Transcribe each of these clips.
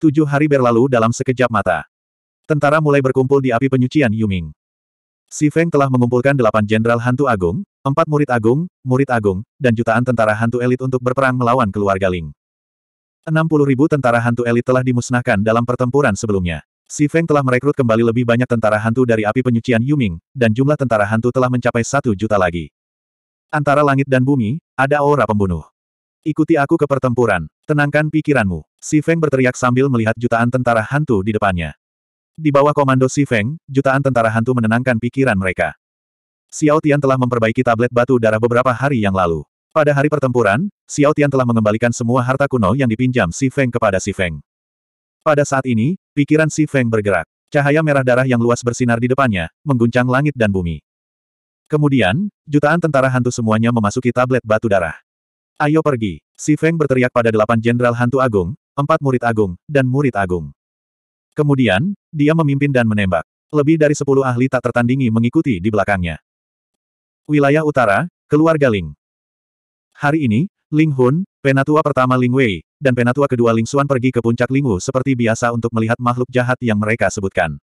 Tujuh hari berlalu dalam sekejap mata. Tentara mulai berkumpul di api penyucian Yuming. Si Feng telah mengumpulkan delapan jenderal hantu agung, empat murid agung, murid agung, dan jutaan tentara hantu elit untuk berperang melawan keluarga Ling. 60 ribu tentara hantu elit telah dimusnahkan dalam pertempuran sebelumnya. Si Feng telah merekrut kembali lebih banyak tentara hantu dari api penyucian Yuming, dan jumlah tentara hantu telah mencapai satu juta lagi. Antara langit dan bumi, ada aura pembunuh. Ikuti aku ke pertempuran. Tenangkan pikiranmu. Si Feng berteriak sambil melihat jutaan tentara hantu di depannya. Di bawah komando Si Feng, jutaan tentara hantu menenangkan pikiran mereka. Xiao Tian telah memperbaiki tablet batu darah beberapa hari yang lalu. Pada hari pertempuran, Xiao Tian telah mengembalikan semua harta kuno yang dipinjam Si Feng kepada Si Feng. Pada saat ini, pikiran Si Feng bergerak. Cahaya merah darah yang luas bersinar di depannya, mengguncang langit dan bumi. Kemudian, jutaan tentara hantu semuanya memasuki tablet batu darah. Ayo pergi. Si Feng berteriak pada delapan jenderal hantu agung, empat murid agung, dan murid agung. Kemudian, dia memimpin dan menembak. Lebih dari sepuluh ahli tak tertandingi mengikuti di belakangnya. Wilayah Utara, Keluarga Ling. Hari ini, Ling Hun, penatua pertama Ling Wei, dan penatua kedua Ling Xuan pergi ke puncak Ling Wu seperti biasa untuk melihat makhluk jahat yang mereka sebutkan.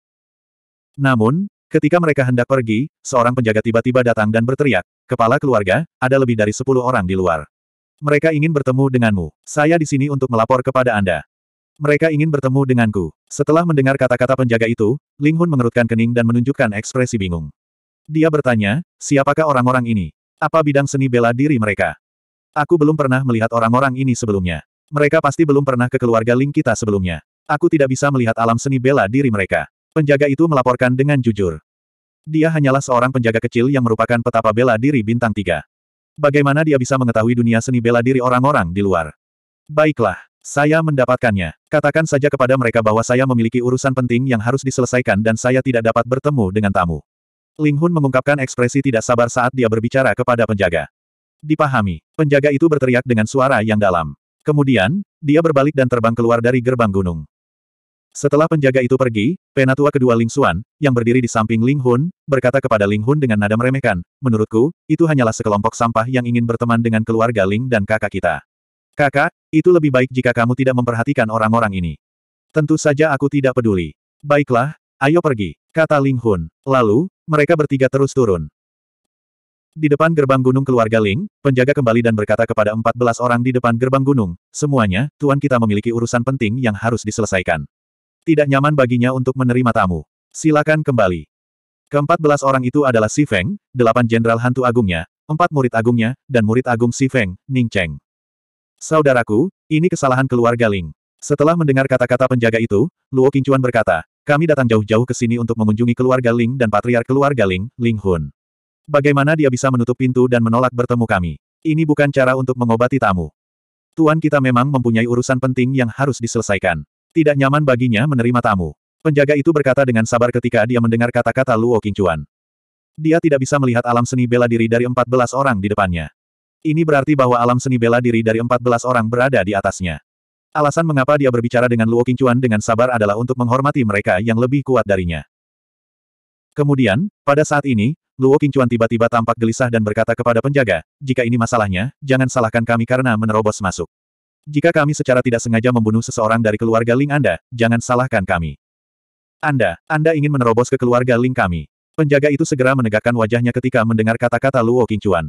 Namun, ketika mereka hendak pergi, seorang penjaga tiba-tiba datang dan berteriak, Kepala keluarga, ada lebih dari sepuluh orang di luar. Mereka ingin bertemu denganmu. Saya di sini untuk melapor kepada Anda. Mereka ingin bertemu denganku. Setelah mendengar kata-kata penjaga itu, Ling Hun mengerutkan kening dan menunjukkan ekspresi bingung. Dia bertanya, siapakah orang-orang ini? Apa bidang seni bela diri mereka? Aku belum pernah melihat orang-orang ini sebelumnya. Mereka pasti belum pernah ke keluarga Ling kita sebelumnya. Aku tidak bisa melihat alam seni bela diri mereka. Penjaga itu melaporkan dengan jujur. Dia hanyalah seorang penjaga kecil yang merupakan petapa bela diri bintang tiga. Bagaimana dia bisa mengetahui dunia seni bela diri orang-orang di luar? Baiklah, saya mendapatkannya. Katakan saja kepada mereka bahwa saya memiliki urusan penting yang harus diselesaikan dan saya tidak dapat bertemu dengan tamu. Ling Hun mengungkapkan ekspresi tidak sabar saat dia berbicara kepada penjaga. Dipahami, penjaga itu berteriak dengan suara yang dalam. Kemudian, dia berbalik dan terbang keluar dari gerbang gunung. Setelah penjaga itu pergi, penatua kedua Ling Xuan, yang berdiri di samping Ling Hun, berkata kepada Ling Hun dengan nada meremehkan, menurutku, itu hanyalah sekelompok sampah yang ingin berteman dengan keluarga Ling dan kakak kita. Kakak, itu lebih baik jika kamu tidak memperhatikan orang-orang ini. Tentu saja aku tidak peduli. Baiklah, ayo pergi, kata Ling Hun. Lalu, mereka bertiga terus turun. Di depan gerbang gunung keluarga Ling, penjaga kembali dan berkata kepada 14 orang di depan gerbang gunung, semuanya, Tuan kita memiliki urusan penting yang harus diselesaikan. Tidak nyaman baginya untuk menerima tamu. Silakan kembali. Keempat belas orang itu adalah Si Feng, delapan jenderal hantu agungnya, empat murid agungnya, dan murid agung Si Feng, Ning Cheng. Saudaraku, ini kesalahan keluarga Ling. Setelah mendengar kata-kata penjaga itu, Luo Qingchuan berkata, kami datang jauh-jauh ke sini untuk mengunjungi keluarga Ling dan patriar keluarga Ling, Ling Hun. Bagaimana dia bisa menutup pintu dan menolak bertemu kami? Ini bukan cara untuk mengobati tamu. Tuan kita memang mempunyai urusan penting yang harus diselesaikan. Tidak nyaman baginya menerima tamu. Penjaga itu berkata dengan sabar ketika dia mendengar kata-kata Luo Qingchuan. Dia tidak bisa melihat alam seni bela diri dari 14 orang di depannya. Ini berarti bahwa alam seni bela diri dari 14 orang berada di atasnya. Alasan mengapa dia berbicara dengan Luo Qingchuan dengan sabar adalah untuk menghormati mereka yang lebih kuat darinya. Kemudian, pada saat ini, Luo Qingchuan tiba-tiba tampak gelisah dan berkata kepada penjaga, jika ini masalahnya, jangan salahkan kami karena menerobos masuk. Jika kami secara tidak sengaja membunuh seseorang dari keluarga Ling Anda, jangan salahkan kami. Anda, Anda ingin menerobos ke keluarga Ling kami. Penjaga itu segera menegakkan wajahnya ketika mendengar kata-kata Luo Qingchuan.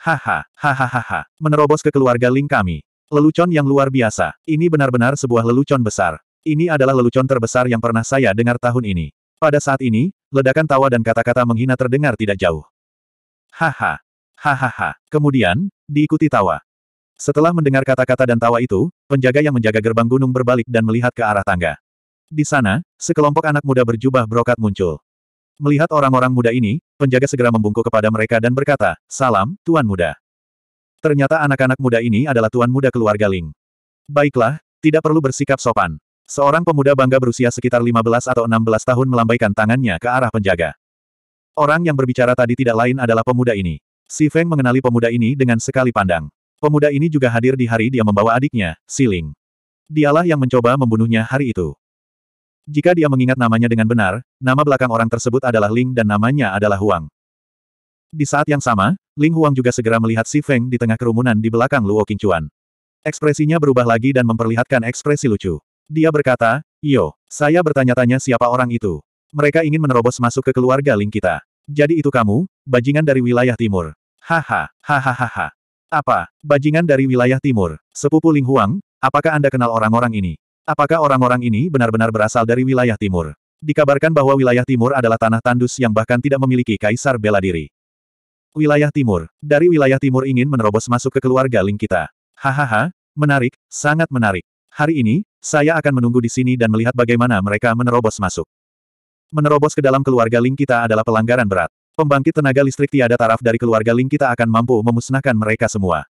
Haha, hahaha, menerobos ke keluarga Ling kami. Lelucon yang luar biasa. Ini benar-benar sebuah lelucon besar. Ini adalah lelucon terbesar yang pernah saya dengar tahun ini. Pada saat ini, ledakan tawa dan kata-kata menghina terdengar tidak jauh. Haha. Hahaha. Kemudian, diikuti tawa. Setelah mendengar kata-kata dan tawa itu, penjaga yang menjaga gerbang gunung berbalik dan melihat ke arah tangga. Di sana, sekelompok anak muda berjubah brokat muncul. Melihat orang-orang muda ini, penjaga segera membungkuk kepada mereka dan berkata, Salam, Tuan Muda. Ternyata anak-anak muda ini adalah Tuan Muda keluarga Ling. Baiklah, tidak perlu bersikap sopan. Seorang pemuda bangga berusia sekitar 15 atau 16 tahun melambaikan tangannya ke arah penjaga. Orang yang berbicara tadi tidak lain adalah pemuda ini. Si Feng mengenali pemuda ini dengan sekali pandang. Pemuda ini juga hadir di hari dia membawa adiknya, Siling. Dialah yang mencoba membunuhnya hari itu. Jika dia mengingat namanya dengan benar, nama belakang orang tersebut adalah Ling dan namanya adalah Huang. Di saat yang sama, Ling Huang juga segera melihat Si Feng di tengah kerumunan di belakang Luo Qingchuan. Ekspresinya berubah lagi dan memperlihatkan ekspresi lucu. Dia berkata, Yo, saya bertanya-tanya siapa orang itu. Mereka ingin menerobos masuk ke keluarga Ling kita. Jadi itu kamu, bajingan dari wilayah timur. Haha, hahaha. Apa? Bajingan dari wilayah timur. Sepupu Ling Huang, apakah Anda kenal orang-orang ini? Apakah orang-orang ini benar-benar berasal dari wilayah timur? Dikabarkan bahwa wilayah timur adalah tanah tandus yang bahkan tidak memiliki kaisar bela diri. Wilayah timur. Dari wilayah timur ingin menerobos masuk ke keluarga Ling kita. Hahaha, menarik, sangat menarik. Hari ini, saya akan menunggu di sini dan melihat bagaimana mereka menerobos masuk. Menerobos ke dalam keluarga Ling kita adalah pelanggaran berat. Pembangkit tenaga listrik tiada taraf dari keluarga Ling kita akan mampu memusnahkan mereka semua.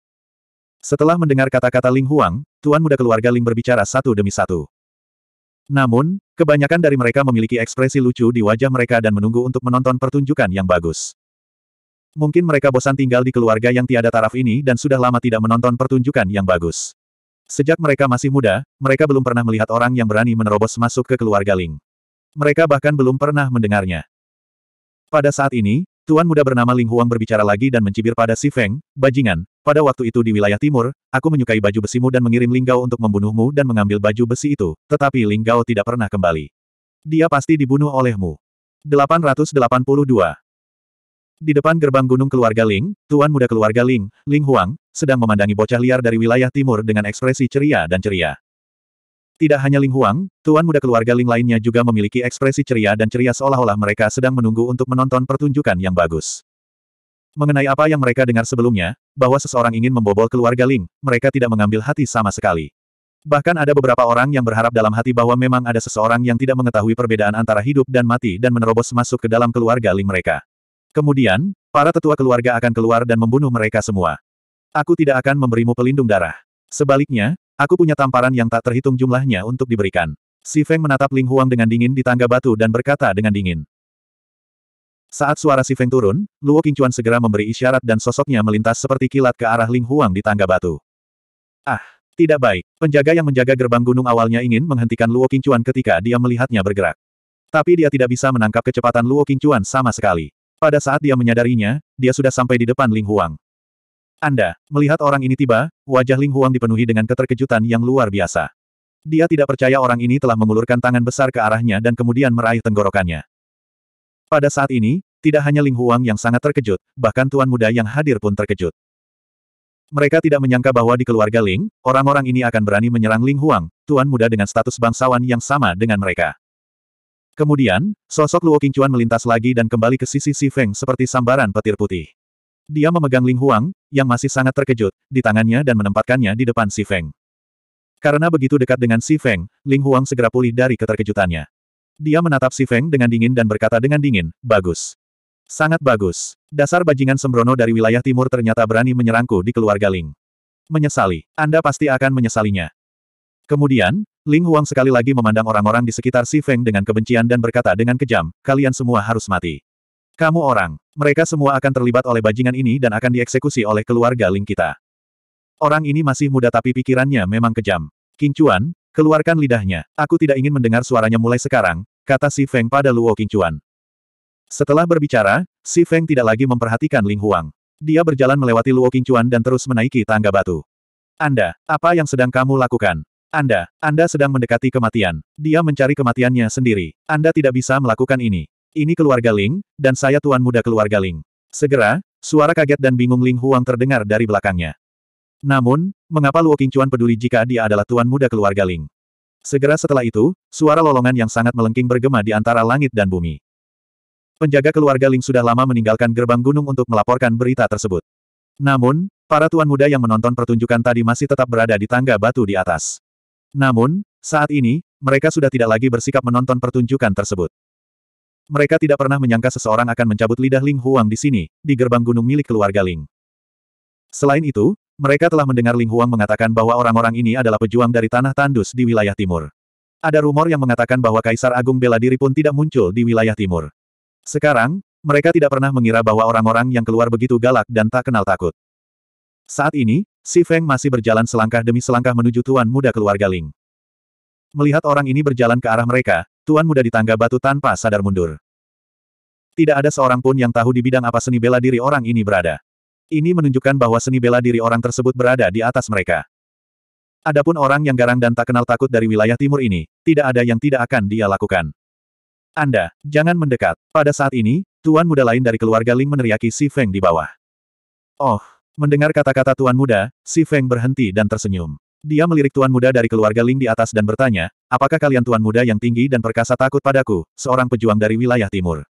Setelah mendengar kata-kata Ling Huang, tuan muda keluarga Ling berbicara satu demi satu. Namun, kebanyakan dari mereka memiliki ekspresi lucu di wajah mereka dan menunggu untuk menonton pertunjukan yang bagus. Mungkin mereka bosan tinggal di keluarga yang tiada taraf ini dan sudah lama tidak menonton pertunjukan yang bagus. Sejak mereka masih muda, mereka belum pernah melihat orang yang berani menerobos masuk ke keluarga Ling. Mereka bahkan belum pernah mendengarnya. Pada saat ini, Tuan muda bernama Ling Huang berbicara lagi dan mencibir pada Si Feng, bajingan, pada waktu itu di wilayah timur, aku menyukai baju besimu dan mengirim Ling Gao untuk membunuhmu dan mengambil baju besi itu, tetapi Ling Gao tidak pernah kembali. Dia pasti dibunuh olehmu. 882. Di depan gerbang gunung keluarga Ling, tuan muda keluarga Ling, Ling Huang, sedang memandangi bocah liar dari wilayah timur dengan ekspresi ceria dan ceria. Tidak hanya Ling Huang, tuan muda keluarga Ling lainnya juga memiliki ekspresi ceria dan ceria seolah-olah mereka sedang menunggu untuk menonton pertunjukan yang bagus. Mengenai apa yang mereka dengar sebelumnya, bahwa seseorang ingin membobol keluarga Ling, mereka tidak mengambil hati sama sekali. Bahkan ada beberapa orang yang berharap dalam hati bahwa memang ada seseorang yang tidak mengetahui perbedaan antara hidup dan mati dan menerobos masuk ke dalam keluarga Ling mereka. Kemudian, para tetua keluarga akan keluar dan membunuh mereka semua. Aku tidak akan memberimu pelindung darah. Sebaliknya, Aku punya tamparan yang tak terhitung jumlahnya untuk diberikan. Si Feng menatap Ling Huang dengan dingin di tangga batu dan berkata dengan dingin. Saat suara Si Feng turun, Luo Qingchuan segera memberi isyarat dan sosoknya melintas seperti kilat ke arah Ling Huang di tangga batu. Ah, tidak baik. Penjaga yang menjaga gerbang gunung awalnya ingin menghentikan Luo Qingchuan ketika dia melihatnya bergerak. Tapi dia tidak bisa menangkap kecepatan Luo Qingchuan sama sekali. Pada saat dia menyadarinya, dia sudah sampai di depan Ling Huang. Anda, melihat orang ini tiba, wajah Ling Huang dipenuhi dengan keterkejutan yang luar biasa. Dia tidak percaya orang ini telah mengulurkan tangan besar ke arahnya dan kemudian meraih tenggorokannya. Pada saat ini, tidak hanya Ling Huang yang sangat terkejut, bahkan tuan muda yang hadir pun terkejut. Mereka tidak menyangka bahwa di keluarga Ling, orang-orang ini akan berani menyerang Ling Huang, tuan muda dengan status bangsawan yang sama dengan mereka. Kemudian, sosok Luo Qingchuan melintas lagi dan kembali ke sisi Si Feng seperti sambaran petir putih. Dia memegang Ling Huang, yang masih sangat terkejut, di tangannya dan menempatkannya di depan Si Feng. Karena begitu dekat dengan Si Feng, Ling Huang segera pulih dari keterkejutannya. Dia menatap Si Feng dengan dingin dan berkata dengan dingin, bagus. Sangat bagus. Dasar bajingan sembrono dari wilayah timur ternyata berani menyerangku di keluarga Ling. Menyesali. Anda pasti akan menyesalinya. Kemudian, Ling Huang sekali lagi memandang orang-orang di sekitar Si Feng dengan kebencian dan berkata dengan kejam, kalian semua harus mati. Kamu orang. Mereka semua akan terlibat oleh bajingan ini dan akan dieksekusi oleh keluarga Ling kita. Orang ini masih muda tapi pikirannya memang kejam. Kincuan, keluarkan lidahnya. Aku tidak ingin mendengar suaranya mulai sekarang, kata Si Feng pada Luo Kincuan. Setelah berbicara, Si Feng tidak lagi memperhatikan Ling Huang. Dia berjalan melewati Luo Kincuan dan terus menaiki tangga batu. Anda, apa yang sedang kamu lakukan? Anda, Anda sedang mendekati kematian. Dia mencari kematiannya sendiri. Anda tidak bisa melakukan ini. Ini keluarga Ling, dan saya tuan muda keluarga Ling. Segera, suara kaget dan bingung Ling Huang terdengar dari belakangnya. Namun, mengapa Luo Qingchuan peduli jika dia adalah tuan muda keluarga Ling? Segera setelah itu, suara lolongan yang sangat melengking bergema di antara langit dan bumi. Penjaga keluarga Ling sudah lama meninggalkan gerbang gunung untuk melaporkan berita tersebut. Namun, para tuan muda yang menonton pertunjukan tadi masih tetap berada di tangga batu di atas. Namun, saat ini, mereka sudah tidak lagi bersikap menonton pertunjukan tersebut. Mereka tidak pernah menyangka seseorang akan mencabut lidah Ling Huang di sini, di gerbang gunung milik keluarga Ling. Selain itu, mereka telah mendengar Ling Huang mengatakan bahwa orang-orang ini adalah pejuang dari tanah tandus di wilayah timur. Ada rumor yang mengatakan bahwa Kaisar Agung bela diri pun tidak muncul di wilayah timur. Sekarang, mereka tidak pernah mengira bahwa orang-orang yang keluar begitu galak dan tak kenal takut. Saat ini, Si Feng masih berjalan selangkah demi selangkah menuju tuan muda keluarga Ling. Melihat orang ini berjalan ke arah mereka, Tuan muda di tangga batu tanpa sadar mundur. Tidak ada seorang pun yang tahu di bidang apa seni bela diri orang ini berada. Ini menunjukkan bahwa seni bela diri orang tersebut berada di atas mereka. Adapun orang yang garang dan tak kenal takut dari wilayah timur ini, tidak ada yang tidak akan dia lakukan. Anda, jangan mendekat. Pada saat ini, tuan muda lain dari keluarga Ling meneriaki Si Feng di bawah. Oh, mendengar kata-kata tuan muda, Si Feng berhenti dan tersenyum. Dia melirik tuan muda dari keluarga Ling di atas dan bertanya, apakah kalian tuan muda yang tinggi dan perkasa takut padaku, seorang pejuang dari wilayah timur?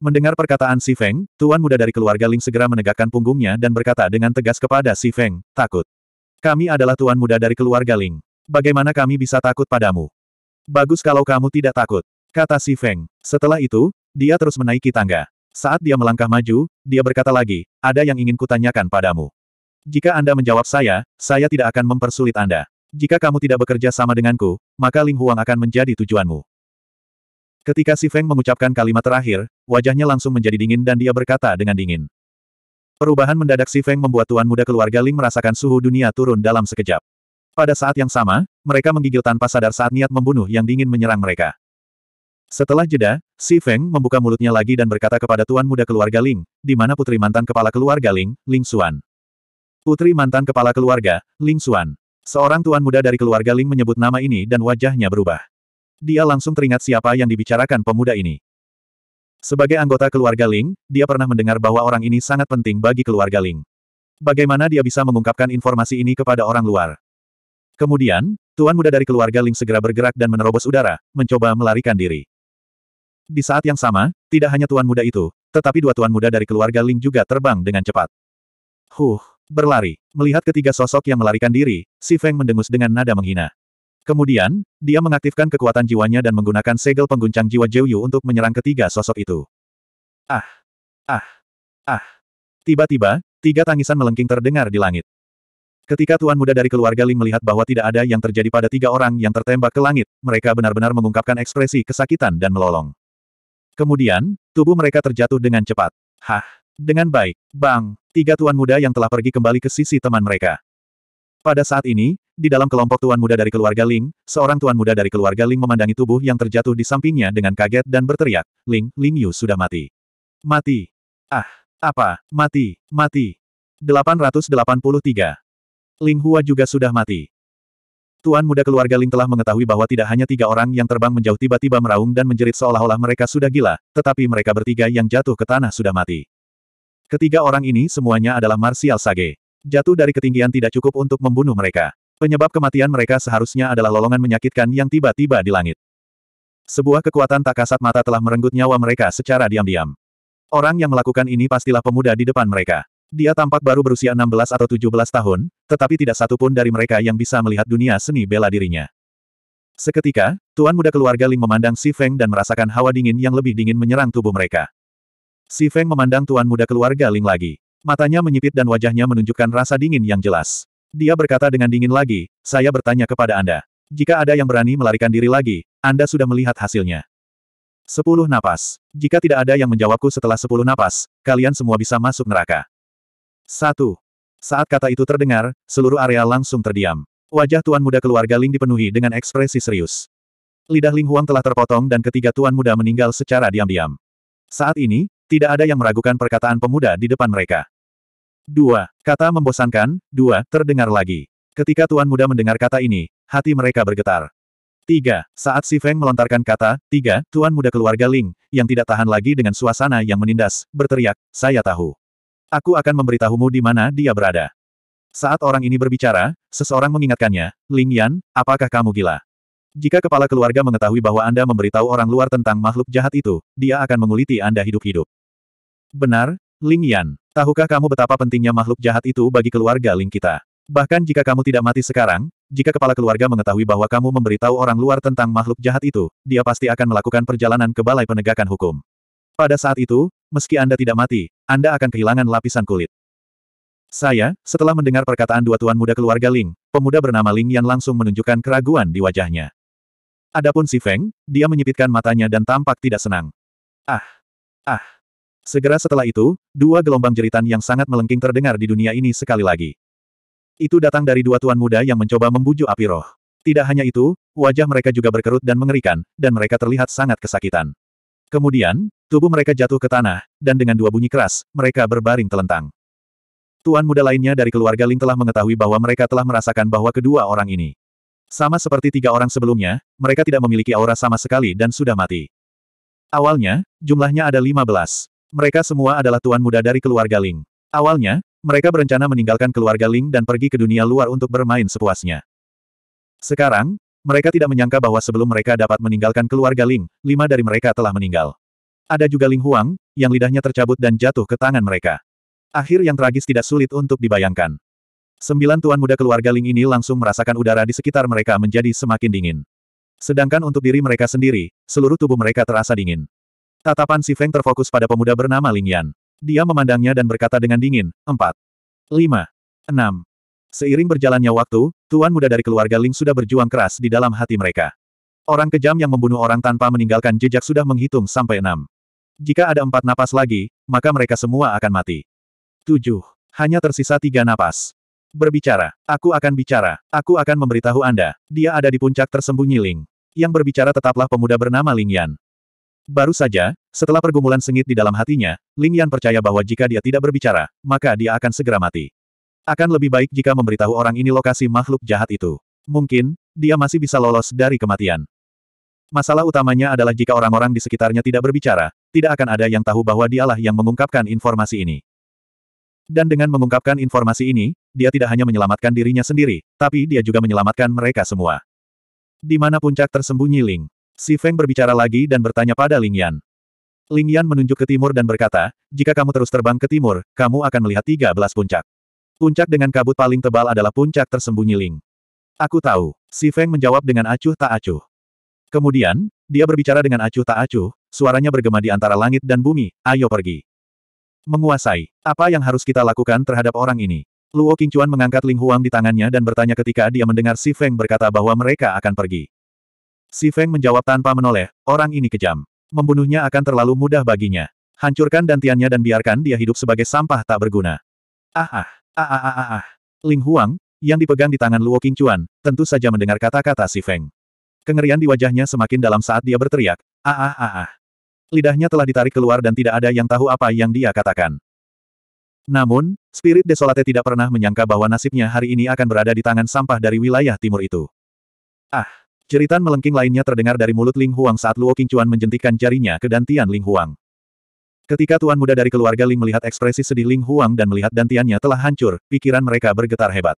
Mendengar perkataan Si Feng, tuan muda dari keluarga Ling segera menegakkan punggungnya dan berkata dengan tegas kepada Si Feng, takut. Kami adalah tuan muda dari keluarga Ling. Bagaimana kami bisa takut padamu? Bagus kalau kamu tidak takut, kata Si Feng. Setelah itu, dia terus menaiki tangga. Saat dia melangkah maju, dia berkata lagi, ada yang ingin kutanyakan padamu. Jika Anda menjawab saya, saya tidak akan mempersulit Anda. Jika kamu tidak bekerja sama denganku, maka Ling Huang akan menjadi tujuanmu. Ketika Si Feng mengucapkan kalimat terakhir, wajahnya langsung menjadi dingin dan dia berkata dengan dingin. Perubahan mendadak Si Feng membuat tuan muda keluarga Ling merasakan suhu dunia turun dalam sekejap. Pada saat yang sama, mereka menggigil tanpa sadar saat niat membunuh yang dingin menyerang mereka. Setelah jeda, Si Feng membuka mulutnya lagi dan berkata kepada tuan muda keluarga Ling, di mana putri mantan kepala keluarga Ling, Ling Xuan. Putri mantan kepala keluarga, Ling Xuan. Seorang tuan muda dari keluarga Ling menyebut nama ini dan wajahnya berubah. Dia langsung teringat siapa yang dibicarakan pemuda ini. Sebagai anggota keluarga Ling, dia pernah mendengar bahwa orang ini sangat penting bagi keluarga Ling. Bagaimana dia bisa mengungkapkan informasi ini kepada orang luar? Kemudian, tuan muda dari keluarga Ling segera bergerak dan menerobos udara, mencoba melarikan diri. Di saat yang sama, tidak hanya tuan muda itu, tetapi dua tuan muda dari keluarga Ling juga terbang dengan cepat. Huh, Berlari. Melihat ketiga sosok yang melarikan diri, Si Feng mendengus dengan nada menghina. Kemudian, dia mengaktifkan kekuatan jiwanya dan menggunakan segel pengguncang jiwa Jiuyu untuk menyerang ketiga sosok itu. Ah! Ah! Ah! Tiba-tiba, tiga tangisan melengking terdengar di langit. Ketika tuan muda dari keluarga Ling melihat bahwa tidak ada yang terjadi pada tiga orang yang tertembak ke langit, mereka benar-benar mengungkapkan ekspresi kesakitan dan melolong. Kemudian, tubuh mereka terjatuh dengan cepat. Hah! Dengan baik, bang! tiga tuan muda yang telah pergi kembali ke sisi teman mereka. Pada saat ini, di dalam kelompok tuan muda dari keluarga Ling, seorang tuan muda dari keluarga Ling memandangi tubuh yang terjatuh di sampingnya dengan kaget dan berteriak, Ling, Ling Yu sudah mati. Mati. Ah, apa, mati, mati. 883. Ling Hua juga sudah mati. Tuan muda keluarga Ling telah mengetahui bahwa tidak hanya tiga orang yang terbang menjauh tiba-tiba meraung dan menjerit seolah-olah mereka sudah gila, tetapi mereka bertiga yang jatuh ke tanah sudah mati. Ketiga orang ini semuanya adalah Martial Sage. Jatuh dari ketinggian tidak cukup untuk membunuh mereka. Penyebab kematian mereka seharusnya adalah lolongan menyakitkan yang tiba-tiba di langit. Sebuah kekuatan tak kasat mata telah merenggut nyawa mereka secara diam-diam. Orang yang melakukan ini pastilah pemuda di depan mereka. Dia tampak baru berusia 16 atau 17 tahun, tetapi tidak satu pun dari mereka yang bisa melihat dunia seni bela dirinya. Seketika, tuan muda keluarga Ling memandang Si Feng dan merasakan hawa dingin yang lebih dingin menyerang tubuh mereka. Si Feng memandang tuan muda keluarga Ling lagi. Matanya menyipit dan wajahnya menunjukkan rasa dingin yang jelas. Dia berkata dengan dingin lagi, saya bertanya kepada Anda. Jika ada yang berani melarikan diri lagi, Anda sudah melihat hasilnya. Sepuluh napas. Jika tidak ada yang menjawabku setelah sepuluh napas, kalian semua bisa masuk neraka. Satu. Saat kata itu terdengar, seluruh area langsung terdiam. Wajah tuan muda keluarga Ling dipenuhi dengan ekspresi serius. Lidah Ling Huang telah terpotong dan ketiga tuan muda meninggal secara diam-diam. Saat ini, tidak ada yang meragukan perkataan pemuda di depan mereka. Dua, kata membosankan, dua, terdengar lagi. Ketika Tuan Muda mendengar kata ini, hati mereka bergetar. Tiga, saat Si Feng melontarkan kata, tiga, Tuan Muda keluarga Ling, yang tidak tahan lagi dengan suasana yang menindas, berteriak, saya tahu. Aku akan memberitahumu di mana dia berada. Saat orang ini berbicara, seseorang mengingatkannya, Ling Yan, apakah kamu gila? Jika kepala keluarga mengetahui bahwa Anda memberitahu orang luar tentang makhluk jahat itu, dia akan menguliti Anda hidup-hidup. Benar, Ling Yan. Tahukah kamu betapa pentingnya makhluk jahat itu bagi keluarga Ling kita? Bahkan jika kamu tidak mati sekarang, jika kepala keluarga mengetahui bahwa kamu memberitahu orang luar tentang makhluk jahat itu, dia pasti akan melakukan perjalanan ke balai penegakan hukum. Pada saat itu, meski Anda tidak mati, Anda akan kehilangan lapisan kulit. Saya, setelah mendengar perkataan dua tuan muda keluarga Ling, pemuda bernama Ling Yan langsung menunjukkan keraguan di wajahnya. Adapun si Feng, dia menyipitkan matanya dan tampak tidak senang. Ah! Ah! Segera setelah itu, dua gelombang jeritan yang sangat melengking terdengar di dunia ini sekali lagi. Itu datang dari dua tuan muda yang mencoba membujuk api roh. Tidak hanya itu, wajah mereka juga berkerut dan mengerikan, dan mereka terlihat sangat kesakitan. Kemudian, tubuh mereka jatuh ke tanah, dan dengan dua bunyi keras, mereka berbaring telentang. Tuan muda lainnya dari keluarga Ling telah mengetahui bahwa mereka telah merasakan bahwa kedua orang ini sama seperti tiga orang sebelumnya, mereka tidak memiliki aura sama sekali dan sudah mati. Awalnya, jumlahnya ada 15. Mereka semua adalah tuan muda dari keluarga Ling. Awalnya, mereka berencana meninggalkan keluarga Ling dan pergi ke dunia luar untuk bermain sepuasnya. Sekarang, mereka tidak menyangka bahwa sebelum mereka dapat meninggalkan keluarga Ling, lima dari mereka telah meninggal. Ada juga Ling Huang, yang lidahnya tercabut dan jatuh ke tangan mereka. Akhir yang tragis tidak sulit untuk dibayangkan. Sembilan tuan muda keluarga Ling ini langsung merasakan udara di sekitar mereka menjadi semakin dingin. Sedangkan untuk diri mereka sendiri, seluruh tubuh mereka terasa dingin. Tatapan si Feng terfokus pada pemuda bernama Ling Yan. Dia memandangnya dan berkata dengan dingin, empat, lima, enam. Seiring berjalannya waktu, tuan muda dari keluarga Ling sudah berjuang keras di dalam hati mereka. Orang kejam yang membunuh orang tanpa meninggalkan jejak sudah menghitung sampai enam. Jika ada empat napas lagi, maka mereka semua akan mati. Tujuh. Hanya tersisa tiga napas. Berbicara. Aku akan bicara. Aku akan memberitahu Anda. Dia ada di puncak tersembunyi Ling. Yang berbicara tetaplah pemuda bernama Ling Yan. Baru saja, setelah pergumulan sengit di dalam hatinya, Ling Yan percaya bahwa jika dia tidak berbicara, maka dia akan segera mati. Akan lebih baik jika memberitahu orang ini lokasi makhluk jahat itu. Mungkin, dia masih bisa lolos dari kematian. Masalah utamanya adalah jika orang-orang di sekitarnya tidak berbicara, tidak akan ada yang tahu bahwa dialah yang mengungkapkan informasi ini. Dan dengan mengungkapkan informasi ini, dia tidak hanya menyelamatkan dirinya sendiri, tapi dia juga menyelamatkan mereka semua. Di mana puncak tersembunyi Ling? Si Feng berbicara lagi dan bertanya pada Ling Yan. Ling Yan menunjuk ke timur dan berkata, jika kamu terus terbang ke timur, kamu akan melihat 13 puncak. Puncak dengan kabut paling tebal adalah puncak tersembunyi Ling. Aku tahu. Si Feng menjawab dengan acuh tak acuh. Kemudian, dia berbicara dengan acuh tak acuh, suaranya bergema di antara langit dan bumi, ayo pergi. Menguasai. Apa yang harus kita lakukan terhadap orang ini? Luo Qingchuan mengangkat Ling Huang di tangannya dan bertanya ketika dia mendengar Si Feng berkata bahwa mereka akan pergi. Si Feng menjawab tanpa menoleh, orang ini kejam. Membunuhnya akan terlalu mudah baginya. Hancurkan dantiannya dan biarkan dia hidup sebagai sampah tak berguna. Ah ah, ah ah ah ah. ah. Ling Huang, yang dipegang di tangan Luo Qingchuan, tentu saja mendengar kata-kata Si Feng. Kengerian di wajahnya semakin dalam saat dia berteriak, ah ah ah ah. Lidahnya telah ditarik keluar dan tidak ada yang tahu apa yang dia katakan. Namun, Spirit Desolate tidak pernah menyangka bahwa nasibnya hari ini akan berada di tangan sampah dari wilayah timur itu. Ah! Jeritan melengking lainnya terdengar dari mulut Ling Huang saat Luo Qingchuan menjentikkan jarinya ke dantian Ling Huang. Ketika tuan muda dari keluarga Ling melihat ekspresi sedih Ling Huang dan melihat dantiannya telah hancur, pikiran mereka bergetar hebat.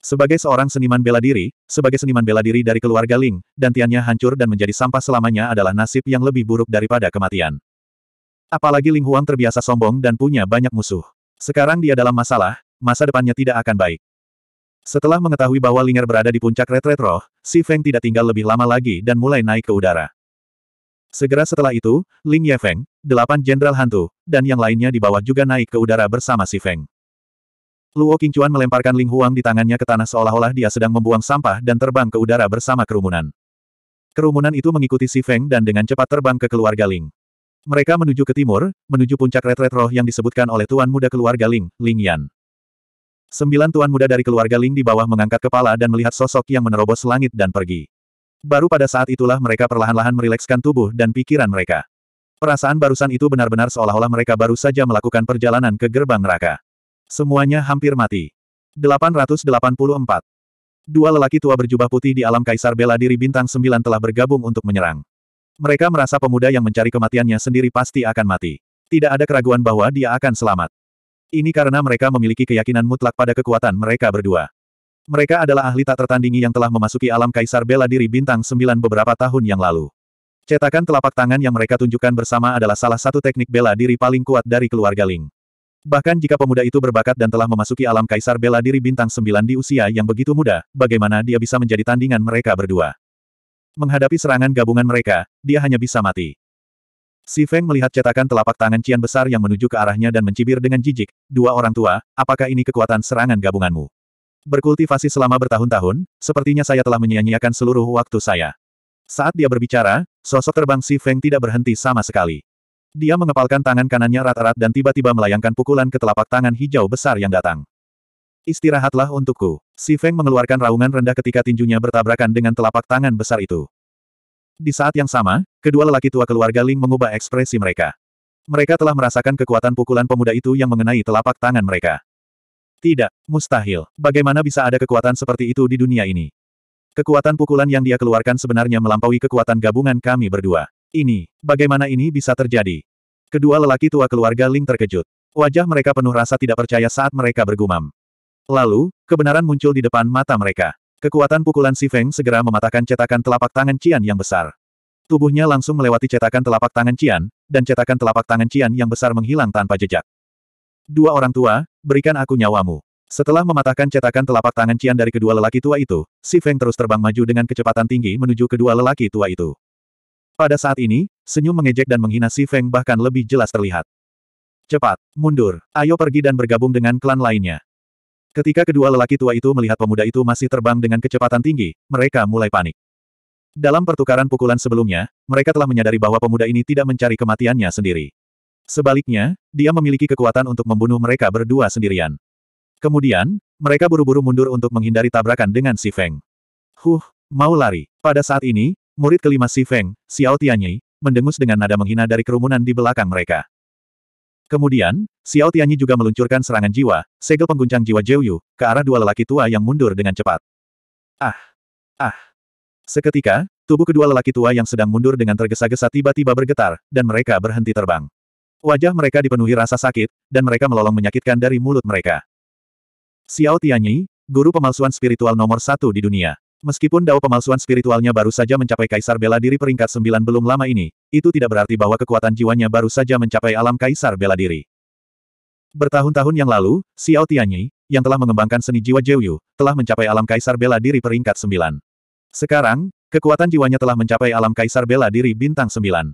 Sebagai seorang seniman bela diri, sebagai seniman bela diri dari keluarga Ling, dantiannya hancur dan menjadi sampah selamanya adalah nasib yang lebih buruk daripada kematian. Apalagi Ling Huang terbiasa sombong dan punya banyak musuh. Sekarang dia dalam masalah, masa depannya tidak akan baik. Setelah mengetahui bahwa Linger berada di puncak retret roh, Si Feng tidak tinggal lebih lama lagi dan mulai naik ke udara. Segera setelah itu, Ling Feng, delapan jenderal hantu, dan yang lainnya di bawah juga naik ke udara bersama Si Feng. Luo oh Qingchuan melemparkan Ling Huang di tangannya ke tanah seolah-olah dia sedang membuang sampah dan terbang ke udara bersama kerumunan. Kerumunan itu mengikuti Si Feng dan dengan cepat terbang ke keluarga Ling. Mereka menuju ke timur, menuju puncak retret roh yang disebutkan oleh tuan muda keluarga Ling, Ling Yan. Sembilan tuan muda dari keluarga Ling di bawah mengangkat kepala dan melihat sosok yang menerobos langit dan pergi. Baru pada saat itulah mereka perlahan-lahan merilekskan tubuh dan pikiran mereka. Perasaan barusan itu benar-benar seolah-olah mereka baru saja melakukan perjalanan ke gerbang neraka. Semuanya hampir mati. 884. Dua lelaki tua berjubah putih di alam kaisar bela diri bintang 9 telah bergabung untuk menyerang. Mereka merasa pemuda yang mencari kematiannya sendiri pasti akan mati. Tidak ada keraguan bahwa dia akan selamat. Ini karena mereka memiliki keyakinan mutlak pada kekuatan mereka berdua. Mereka adalah ahli tak tertandingi yang telah memasuki alam kaisar bela diri bintang 9 beberapa tahun yang lalu. Cetakan telapak tangan yang mereka tunjukkan bersama adalah salah satu teknik bela diri paling kuat dari keluarga Ling. Bahkan jika pemuda itu berbakat dan telah memasuki alam kaisar bela diri bintang sembilan di usia yang begitu muda, bagaimana dia bisa menjadi tandingan mereka berdua? Menghadapi serangan gabungan mereka, dia hanya bisa mati. Si Feng melihat cetakan telapak tangan Cian besar yang menuju ke arahnya dan mencibir dengan jijik, dua orang tua, apakah ini kekuatan serangan gabunganmu? Berkultivasi selama bertahun-tahun, sepertinya saya telah menyia-nyiakan seluruh waktu saya. Saat dia berbicara, sosok terbang Si Feng tidak berhenti sama sekali. Dia mengepalkan tangan kanannya rata-rat dan tiba-tiba melayangkan pukulan ke telapak tangan hijau besar yang datang. Istirahatlah untukku. Si Feng mengeluarkan raungan rendah ketika tinjunya bertabrakan dengan telapak tangan besar itu. Di saat yang sama, kedua lelaki tua keluarga Ling mengubah ekspresi mereka. Mereka telah merasakan kekuatan pukulan pemuda itu yang mengenai telapak tangan mereka. Tidak, mustahil. Bagaimana bisa ada kekuatan seperti itu di dunia ini? Kekuatan pukulan yang dia keluarkan sebenarnya melampaui kekuatan gabungan kami berdua. Ini, bagaimana ini bisa terjadi? Kedua lelaki tua keluarga Ling terkejut. Wajah mereka penuh rasa tidak percaya saat mereka bergumam. Lalu, kebenaran muncul di depan mata mereka. Kekuatan pukulan Si Feng segera mematahkan cetakan telapak tangan Cian yang besar. Tubuhnya langsung melewati cetakan telapak tangan Cian, dan cetakan telapak tangan Cian yang besar menghilang tanpa jejak. Dua orang tua, berikan aku nyawamu. Setelah mematahkan cetakan telapak tangan Cian dari kedua lelaki tua itu, Si Feng terus terbang maju dengan kecepatan tinggi menuju kedua lelaki tua itu. Pada saat ini, senyum mengejek dan menghina Si Feng bahkan lebih jelas terlihat. Cepat, mundur, ayo pergi dan bergabung dengan klan lainnya. Ketika kedua lelaki tua itu melihat pemuda itu masih terbang dengan kecepatan tinggi, mereka mulai panik. Dalam pertukaran pukulan sebelumnya, mereka telah menyadari bahwa pemuda ini tidak mencari kematiannya sendiri. Sebaliknya, dia memiliki kekuatan untuk membunuh mereka berdua sendirian. Kemudian, mereka buru-buru mundur untuk menghindari tabrakan dengan si Feng. Huh, mau lari. Pada saat ini, Murid kelima Si Feng, Xiao Tianyi, mendengus dengan nada menghina dari kerumunan di belakang mereka. Kemudian, Xiao Tianyi juga meluncurkan serangan jiwa, segel pengguncang jiwa Jiuyu ke arah dua lelaki tua yang mundur dengan cepat. Ah! Ah! Seketika, tubuh kedua lelaki tua yang sedang mundur dengan tergesa-gesa tiba-tiba bergetar, dan mereka berhenti terbang. Wajah mereka dipenuhi rasa sakit, dan mereka melolong menyakitkan dari mulut mereka. Xiao Tianyi, guru pemalsuan spiritual nomor satu di dunia. Meskipun dao pemalsuan spiritualnya baru saja mencapai kaisar bela diri peringkat 9 belum lama ini, itu tidak berarti bahwa kekuatan jiwanya baru saja mencapai alam kaisar bela diri. Bertahun-tahun yang lalu, Xiao Tianyi, yang telah mengembangkan seni jiwa Jiuyu, telah mencapai alam kaisar bela diri peringkat sembilan. Sekarang, kekuatan jiwanya telah mencapai alam kaisar bela diri bintang sembilan.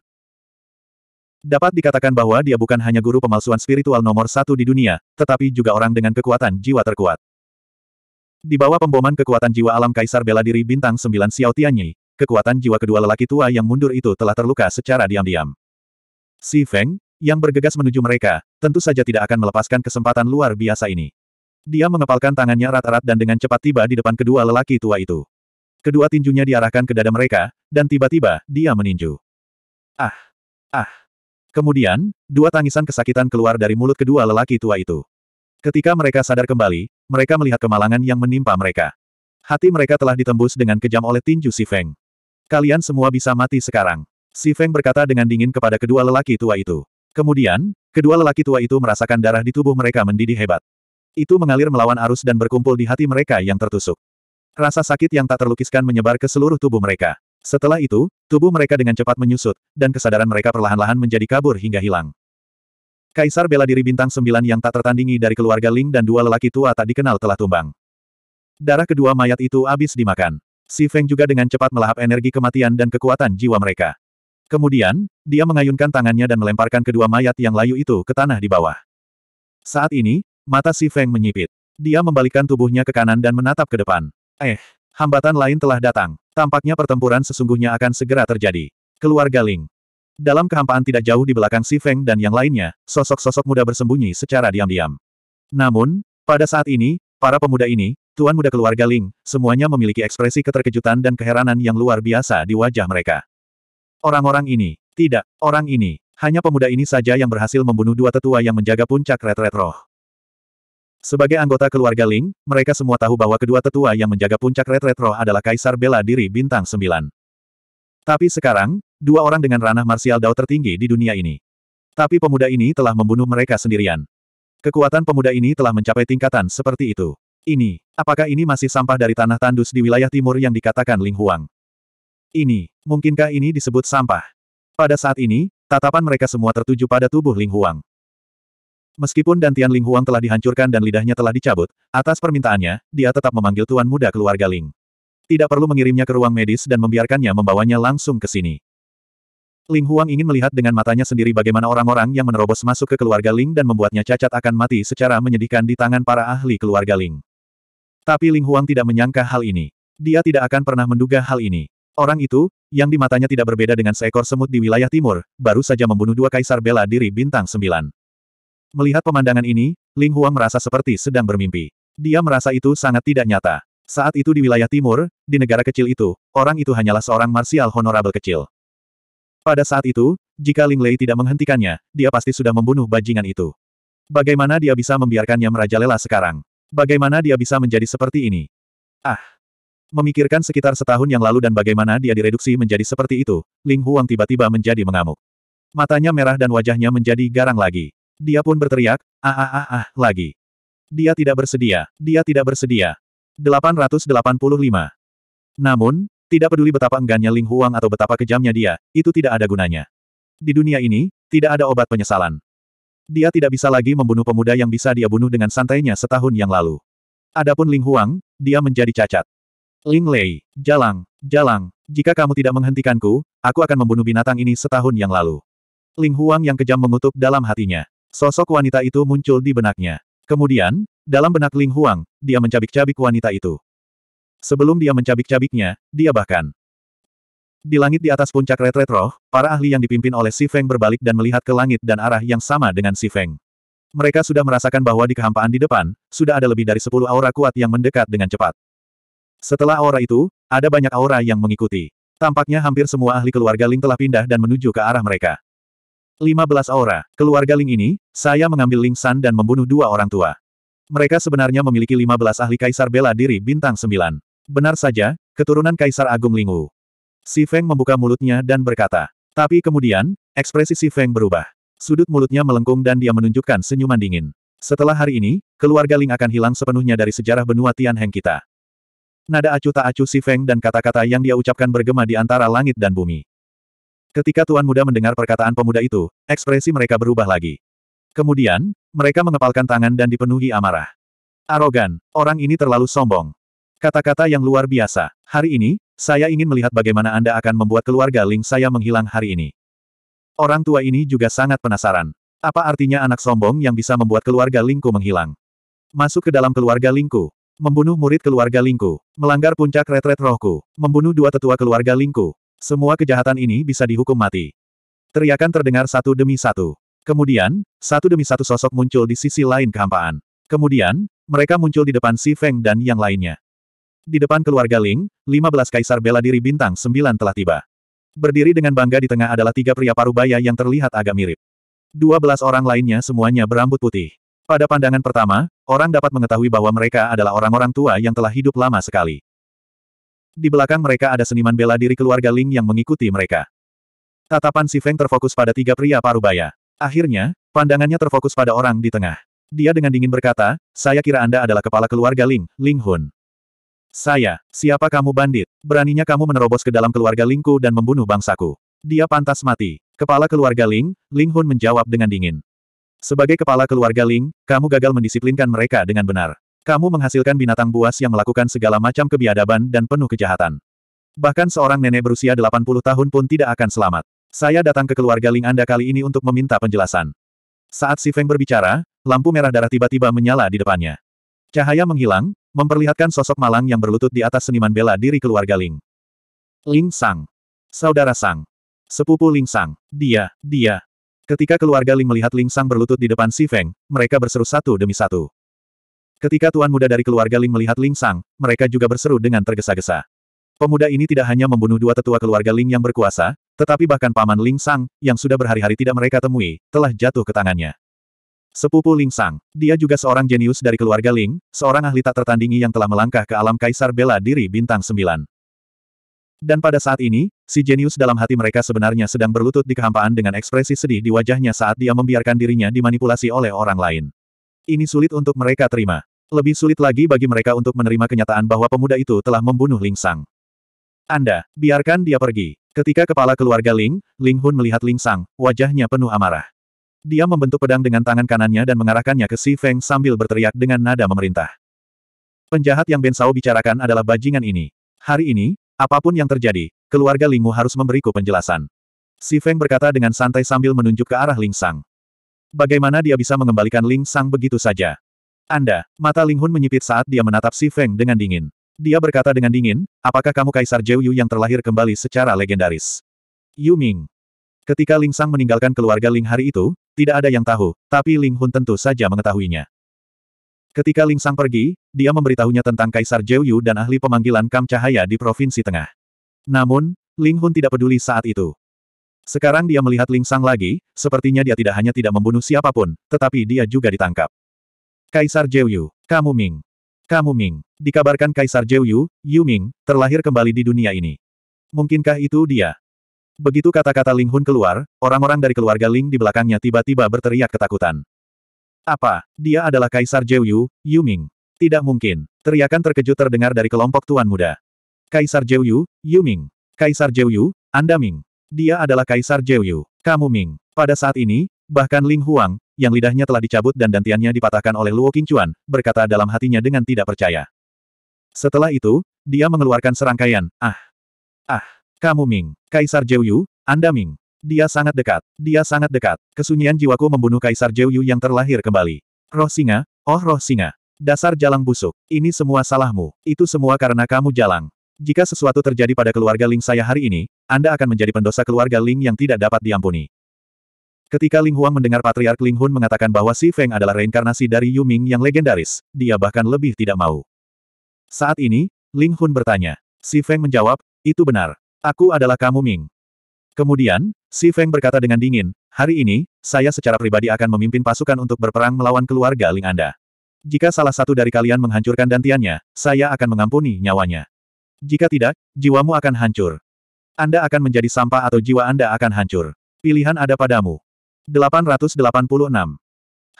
Dapat dikatakan bahwa dia bukan hanya guru pemalsuan spiritual nomor satu di dunia, tetapi juga orang dengan kekuatan jiwa terkuat. Di bawah pemboman kekuatan jiwa alam Kaisar Bela Diri Bintang 9 Xiao Tianyi, kekuatan jiwa kedua lelaki tua yang mundur itu telah terluka secara diam-diam. Si Feng, yang bergegas menuju mereka, tentu saja tidak akan melepaskan kesempatan luar biasa ini. Dia mengepalkan tangannya erat-erat dan dengan cepat tiba di depan kedua lelaki tua itu. Kedua tinjunya diarahkan ke dada mereka, dan tiba-tiba, dia meninju. Ah! Ah! Kemudian, dua tangisan kesakitan keluar dari mulut kedua lelaki tua itu. Ketika mereka sadar kembali, mereka melihat kemalangan yang menimpa mereka. Hati mereka telah ditembus dengan kejam oleh tinju Si Feng. Kalian semua bisa mati sekarang. Si Feng berkata dengan dingin kepada kedua lelaki tua itu. Kemudian, kedua lelaki tua itu merasakan darah di tubuh mereka mendidih hebat. Itu mengalir melawan arus dan berkumpul di hati mereka yang tertusuk. Rasa sakit yang tak terlukiskan menyebar ke seluruh tubuh mereka. Setelah itu, tubuh mereka dengan cepat menyusut, dan kesadaran mereka perlahan-lahan menjadi kabur hingga hilang. Kaisar bela diri bintang sembilan yang tak tertandingi dari keluarga Ling dan dua lelaki tua tak dikenal telah tumbang. Darah kedua mayat itu habis dimakan. Si Feng juga dengan cepat melahap energi kematian dan kekuatan jiwa mereka. Kemudian, dia mengayunkan tangannya dan melemparkan kedua mayat yang layu itu ke tanah di bawah. Saat ini, mata si Feng menyipit. Dia membalikkan tubuhnya ke kanan dan menatap ke depan. Eh, hambatan lain telah datang. Tampaknya pertempuran sesungguhnya akan segera terjadi. Keluarga Ling, dalam kehampaan tidak jauh di belakang Si Feng dan yang lainnya, sosok-sosok muda bersembunyi secara diam-diam. Namun, pada saat ini, para pemuda ini, tuan muda keluarga Ling, semuanya memiliki ekspresi keterkejutan dan keheranan yang luar biasa di wajah mereka. Orang-orang ini, tidak, orang ini, hanya pemuda ini saja yang berhasil membunuh dua tetua yang menjaga puncak Red roh. Sebagai anggota keluarga Ling, mereka semua tahu bahwa kedua tetua yang menjaga puncak Red roh adalah Kaisar Bela Diri Bintang Sembilan. Tapi sekarang, dua orang dengan ranah martial dao tertinggi di dunia ini. Tapi pemuda ini telah membunuh mereka sendirian. Kekuatan pemuda ini telah mencapai tingkatan seperti itu. Ini, apakah ini masih sampah dari tanah tandus di wilayah timur yang dikatakan Ling Huang? Ini, mungkinkah ini disebut sampah? Pada saat ini, tatapan mereka semua tertuju pada tubuh Ling Huang. Meskipun Dantian Ling Huang telah dihancurkan dan lidahnya telah dicabut, atas permintaannya, dia tetap memanggil tuan muda keluarga Ling. Tidak perlu mengirimnya ke ruang medis dan membiarkannya membawanya langsung ke sini. Ling Huang ingin melihat dengan matanya sendiri bagaimana orang-orang yang menerobos masuk ke keluarga Ling dan membuatnya cacat akan mati secara menyedihkan di tangan para ahli keluarga Ling. Tapi Ling Huang tidak menyangka hal ini. Dia tidak akan pernah menduga hal ini. Orang itu, yang di matanya tidak berbeda dengan seekor semut di wilayah timur, baru saja membunuh dua kaisar bela diri bintang sembilan. Melihat pemandangan ini, Ling Huang merasa seperti sedang bermimpi. Dia merasa itu sangat tidak nyata. Saat itu di wilayah timur, di negara kecil itu, orang itu hanyalah seorang marsial honorable kecil. Pada saat itu, jika Ling Lei tidak menghentikannya, dia pasti sudah membunuh bajingan itu. Bagaimana dia bisa membiarkannya merajalela sekarang? Bagaimana dia bisa menjadi seperti ini? Ah! Memikirkan sekitar setahun yang lalu dan bagaimana dia direduksi menjadi seperti itu, Ling Huang tiba-tiba menjadi mengamuk. Matanya merah dan wajahnya menjadi garang lagi. Dia pun berteriak, ah ah ah ah, lagi. Dia tidak bersedia, dia tidak bersedia. 885. Namun, tidak peduli betapa enggannya Ling Huang atau betapa kejamnya dia, itu tidak ada gunanya. Di dunia ini, tidak ada obat penyesalan. Dia tidak bisa lagi membunuh pemuda yang bisa dia bunuh dengan santainya setahun yang lalu. Adapun Ling Huang, dia menjadi cacat. Ling Lei, Jalang, Jalang, jika kamu tidak menghentikanku, aku akan membunuh binatang ini setahun yang lalu. Ling Huang yang kejam mengutuk dalam hatinya. Sosok wanita itu muncul di benaknya. Kemudian, dalam benak Ling Huang, dia mencabik-cabik wanita itu. Sebelum dia mencabik-cabiknya, dia bahkan. Di langit di atas puncak retret roh, para ahli yang dipimpin oleh Si Feng berbalik dan melihat ke langit dan arah yang sama dengan Si Feng. Mereka sudah merasakan bahwa di kehampaan di depan, sudah ada lebih dari sepuluh aura kuat yang mendekat dengan cepat. Setelah aura itu, ada banyak aura yang mengikuti. Tampaknya hampir semua ahli keluarga Ling telah pindah dan menuju ke arah mereka. 15 aura. Keluarga Ling ini, saya mengambil Ling San dan membunuh dua orang tua. Mereka sebenarnya memiliki 15 ahli kaisar bela diri bintang 9. Benar saja, keturunan Kaisar Agung Lingu. Si Feng membuka mulutnya dan berkata. Tapi kemudian, ekspresi Si Feng berubah. Sudut mulutnya melengkung dan dia menunjukkan senyuman dingin. Setelah hari ini, keluarga Ling akan hilang sepenuhnya dari sejarah benua Tianheng kita. Nada acuh tak acuh Si Feng dan kata-kata yang dia ucapkan bergema di antara langit dan bumi. Ketika Tuan Muda mendengar perkataan pemuda itu, ekspresi mereka berubah lagi. Kemudian, mereka mengepalkan tangan dan dipenuhi amarah. Arogan, orang ini terlalu sombong. Kata-kata yang luar biasa. Hari ini, saya ingin melihat bagaimana Anda akan membuat keluarga Ling saya menghilang hari ini. Orang tua ini juga sangat penasaran. Apa artinya anak sombong yang bisa membuat keluarga Lingku menghilang? Masuk ke dalam keluarga Lingku. Membunuh murid keluarga Lingku. Melanggar puncak retret rohku. Membunuh dua tetua keluarga Lingku. Semua kejahatan ini bisa dihukum mati. Teriakan terdengar satu demi satu. Kemudian, satu demi satu sosok muncul di sisi lain kehampaan. Kemudian, mereka muncul di depan Si Feng dan yang lainnya. Di depan keluarga Ling, 15 kaisar bela diri bintang 9 telah tiba. Berdiri dengan bangga di tengah adalah tiga pria parubaya yang terlihat agak mirip. 12 orang lainnya semuanya berambut putih. Pada pandangan pertama, orang dapat mengetahui bahwa mereka adalah orang-orang tua yang telah hidup lama sekali. Di belakang mereka ada seniman bela diri keluarga Ling yang mengikuti mereka. Tatapan Si Feng terfokus pada tiga pria parubaya. Akhirnya, pandangannya terfokus pada orang di tengah. Dia dengan dingin berkata, saya kira Anda adalah kepala keluarga Ling, Ling Hun. Saya, siapa kamu bandit? Beraninya kamu menerobos ke dalam keluarga Lingku dan membunuh bangsaku. Dia pantas mati. Kepala keluarga Ling, Ling Hun menjawab dengan dingin. Sebagai kepala keluarga Ling, kamu gagal mendisiplinkan mereka dengan benar. Kamu menghasilkan binatang buas yang melakukan segala macam kebiadaban dan penuh kejahatan. Bahkan seorang nenek berusia 80 tahun pun tidak akan selamat. Saya datang ke keluarga Ling Anda kali ini untuk meminta penjelasan. Saat Si Feng berbicara, lampu merah darah tiba-tiba menyala di depannya. Cahaya menghilang, Memperlihatkan sosok malang yang berlutut di atas seniman bela diri keluarga Ling. Ling Sang. Saudara Sang. Sepupu Ling Sang. Dia, dia. Ketika keluarga Ling melihat Ling Sang berlutut di depan Si Feng, mereka berseru satu demi satu. Ketika tuan muda dari keluarga Ling melihat Ling Sang, mereka juga berseru dengan tergesa-gesa. Pemuda ini tidak hanya membunuh dua tetua keluarga Ling yang berkuasa, tetapi bahkan paman Ling Sang, yang sudah berhari-hari tidak mereka temui, telah jatuh ke tangannya. Sepupu Ling Sang. Dia juga seorang jenius dari keluarga Ling, seorang ahli tak tertandingi yang telah melangkah ke alam kaisar bela diri bintang 9. Dan pada saat ini, si jenius dalam hati mereka sebenarnya sedang berlutut di kehampaan dengan ekspresi sedih di wajahnya saat dia membiarkan dirinya dimanipulasi oleh orang lain. Ini sulit untuk mereka terima. Lebih sulit lagi bagi mereka untuk menerima kenyataan bahwa pemuda itu telah membunuh Ling Sang. Anda, biarkan dia pergi. Ketika kepala keluarga Ling, Ling Hun melihat Ling Sang, wajahnya penuh amarah. Dia membentuk pedang dengan tangan kanannya dan mengarahkannya ke Si Feng sambil berteriak dengan nada memerintah. Penjahat yang Ben Sao bicarakan adalah bajingan ini. Hari ini, apapun yang terjadi, keluarga Lingmu harus memberiku penjelasan. Si Feng berkata dengan santai sambil menunjuk ke arah Ling Sang. Bagaimana dia bisa mengembalikan Ling Sang begitu saja? Anda, mata Ling Hun menyipit saat dia menatap Si Feng dengan dingin. Dia berkata dengan dingin, apakah kamu Kaisar Zhou Yu yang terlahir kembali secara legendaris? Yu Ming. Ketika Ling Sang meninggalkan keluarga Ling hari itu, tidak ada yang tahu, tapi Ling Hun tentu saja mengetahuinya. Ketika Ling Sang pergi, dia memberitahunya tentang Kaisar Yu dan ahli pemanggilan Kam Cahaya di Provinsi Tengah. Namun, Ling Hun tidak peduli saat itu. Sekarang dia melihat Ling Sang lagi, sepertinya dia tidak hanya tidak membunuh siapapun, tetapi dia juga ditangkap. Kaisar Yu, kamu Ming. Kamu Ming. Dikabarkan Kaisar Yu, Yu Ming, terlahir kembali di dunia ini. Mungkinkah itu dia? Begitu kata-kata Ling Hun keluar, orang-orang dari keluarga Ling di belakangnya tiba-tiba berteriak ketakutan. Apa? Dia adalah Kaisar Jeu Yu Ming. Tidak mungkin. Teriakan terkejut terdengar dari kelompok tuan muda. Kaisar Jeu Yu Ming. Kaisar Yu, Anda Ming. Dia adalah Kaisar Yu. Kamu Ming. Pada saat ini, bahkan Ling Huang, yang lidahnya telah dicabut dan dantiannya dipatahkan oleh Luo Qingchuan, berkata dalam hatinya dengan tidak percaya. Setelah itu, dia mengeluarkan serangkaian, ah, ah, kamu Ming. Kaisar Yu, Anda Ming. Dia sangat dekat. Dia sangat dekat. Kesunyian jiwaku membunuh Kaisar Yu yang terlahir kembali. Roh singa, oh roh singa. Dasar jalang busuk. Ini semua salahmu. Itu semua karena kamu jalang. Jika sesuatu terjadi pada keluarga Ling saya hari ini, Anda akan menjadi pendosa keluarga Ling yang tidak dapat diampuni. Ketika Ling Huang mendengar Patriark Ling Hun mengatakan bahwa Si Feng adalah reinkarnasi dari Yu Ming yang legendaris, dia bahkan lebih tidak mau. Saat ini, Ling Hun bertanya. Si Feng menjawab, itu benar. Aku adalah kamu Ming. Kemudian, Si Feng berkata dengan dingin, hari ini, saya secara pribadi akan memimpin pasukan untuk berperang melawan keluarga Ling Anda. Jika salah satu dari kalian menghancurkan dantiannya, saya akan mengampuni nyawanya. Jika tidak, jiwamu akan hancur. Anda akan menjadi sampah atau jiwa Anda akan hancur. Pilihan ada padamu. 886.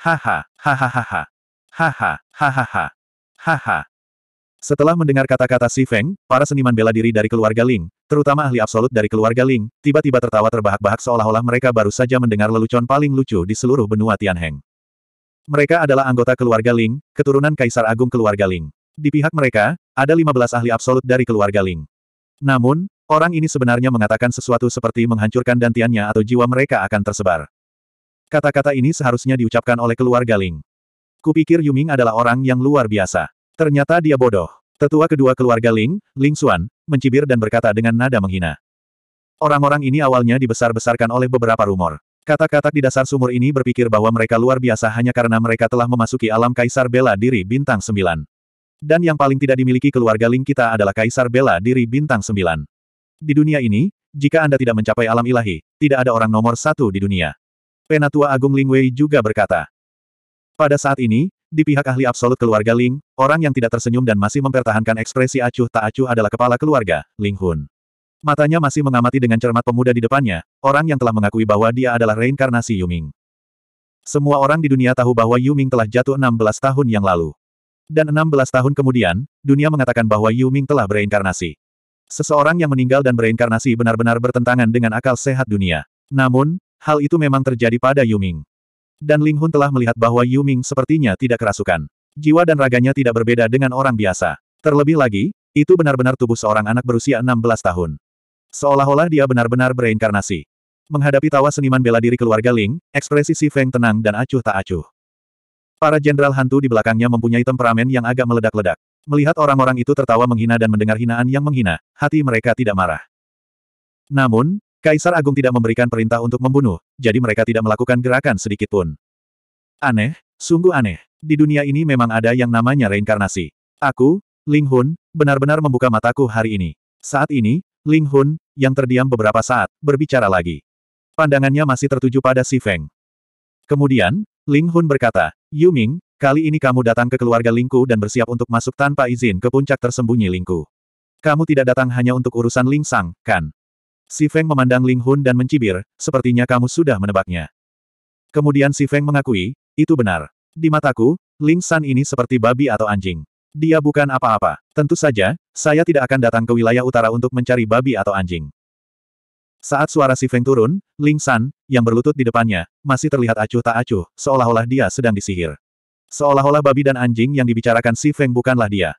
Haha, hahaha. Haha, hahaha. Haha. Setelah mendengar kata-kata Si Feng, para seniman bela diri dari keluarga Ling, terutama ahli absolut dari keluarga Ling, tiba-tiba tertawa terbahak-bahak seolah-olah mereka baru saja mendengar lelucon paling lucu di seluruh benua Tianheng. Mereka adalah anggota keluarga Ling, keturunan Kaisar Agung keluarga Ling. Di pihak mereka, ada 15 ahli absolut dari keluarga Ling. Namun, orang ini sebenarnya mengatakan sesuatu seperti menghancurkan dantiannya atau jiwa mereka akan tersebar. Kata-kata ini seharusnya diucapkan oleh keluarga Ling. Kupikir Yuming adalah orang yang luar biasa. Ternyata dia bodoh. Tetua kedua keluarga Ling, Ling Xuan, mencibir dan berkata dengan nada menghina. Orang-orang ini awalnya dibesar-besarkan oleh beberapa rumor. Kata-kata di dasar sumur ini berpikir bahwa mereka luar biasa hanya karena mereka telah memasuki alam Kaisar Bela Diri Bintang Sembilan. Dan yang paling tidak dimiliki keluarga Ling kita adalah Kaisar Bela Diri Bintang Sembilan. Di dunia ini, jika Anda tidak mencapai alam ilahi, tidak ada orang nomor satu di dunia. Penatua Agung Ling Wei juga berkata. Pada saat ini, di pihak ahli absolut keluarga Ling, orang yang tidak tersenyum dan masih mempertahankan ekspresi acuh tak acuh adalah kepala keluarga, Ling Hun. Matanya masih mengamati dengan cermat pemuda di depannya, orang yang telah mengakui bahwa dia adalah reinkarnasi Yuming. Semua orang di dunia tahu bahwa Yuming telah jatuh 16 tahun yang lalu. Dan 16 tahun kemudian, dunia mengatakan bahwa Yuming telah bereinkarnasi. Seseorang yang meninggal dan bereinkarnasi benar-benar bertentangan dengan akal sehat dunia. Namun, hal itu memang terjadi pada Yuming. Dan Ling Hun telah melihat bahwa Yu Ming sepertinya tidak kerasukan. Jiwa dan raganya tidak berbeda dengan orang biasa. Terlebih lagi, itu benar-benar tubuh seorang anak berusia 16 tahun. Seolah-olah dia benar-benar bereinkarnasi. Menghadapi tawa seniman bela diri keluarga Ling, ekspresi Si Feng tenang dan acuh tak acuh. Para jenderal hantu di belakangnya mempunyai temperamen yang agak meledak-ledak. Melihat orang-orang itu tertawa menghina dan mendengar hinaan yang menghina, hati mereka tidak marah. Namun, Kaisar Agung tidak memberikan perintah untuk membunuh, jadi mereka tidak melakukan gerakan sedikit pun. Aneh, sungguh aneh. Di dunia ini memang ada yang namanya reinkarnasi. Aku, Ling Hun, benar-benar membuka mataku hari ini. Saat ini, Ling Hun, yang terdiam beberapa saat, berbicara lagi. Pandangannya masih tertuju pada Si Feng. Kemudian, Ling Hun berkata, Yu Ming, kali ini kamu datang ke keluarga Lingku dan bersiap untuk masuk tanpa izin ke puncak tersembunyi Lingku. Kamu tidak datang hanya untuk urusan Ling Sang, kan? Si Feng memandang Ling Hun dan mencibir, sepertinya kamu sudah menebaknya. Kemudian si Feng mengakui, itu benar. Di mataku, Ling San ini seperti babi atau anjing. Dia bukan apa-apa. Tentu saja, saya tidak akan datang ke wilayah utara untuk mencari babi atau anjing. Saat suara si Feng turun, Ling San, yang berlutut di depannya, masih terlihat acuh tak acuh, seolah-olah dia sedang disihir. Seolah-olah babi dan anjing yang dibicarakan si Feng bukanlah dia.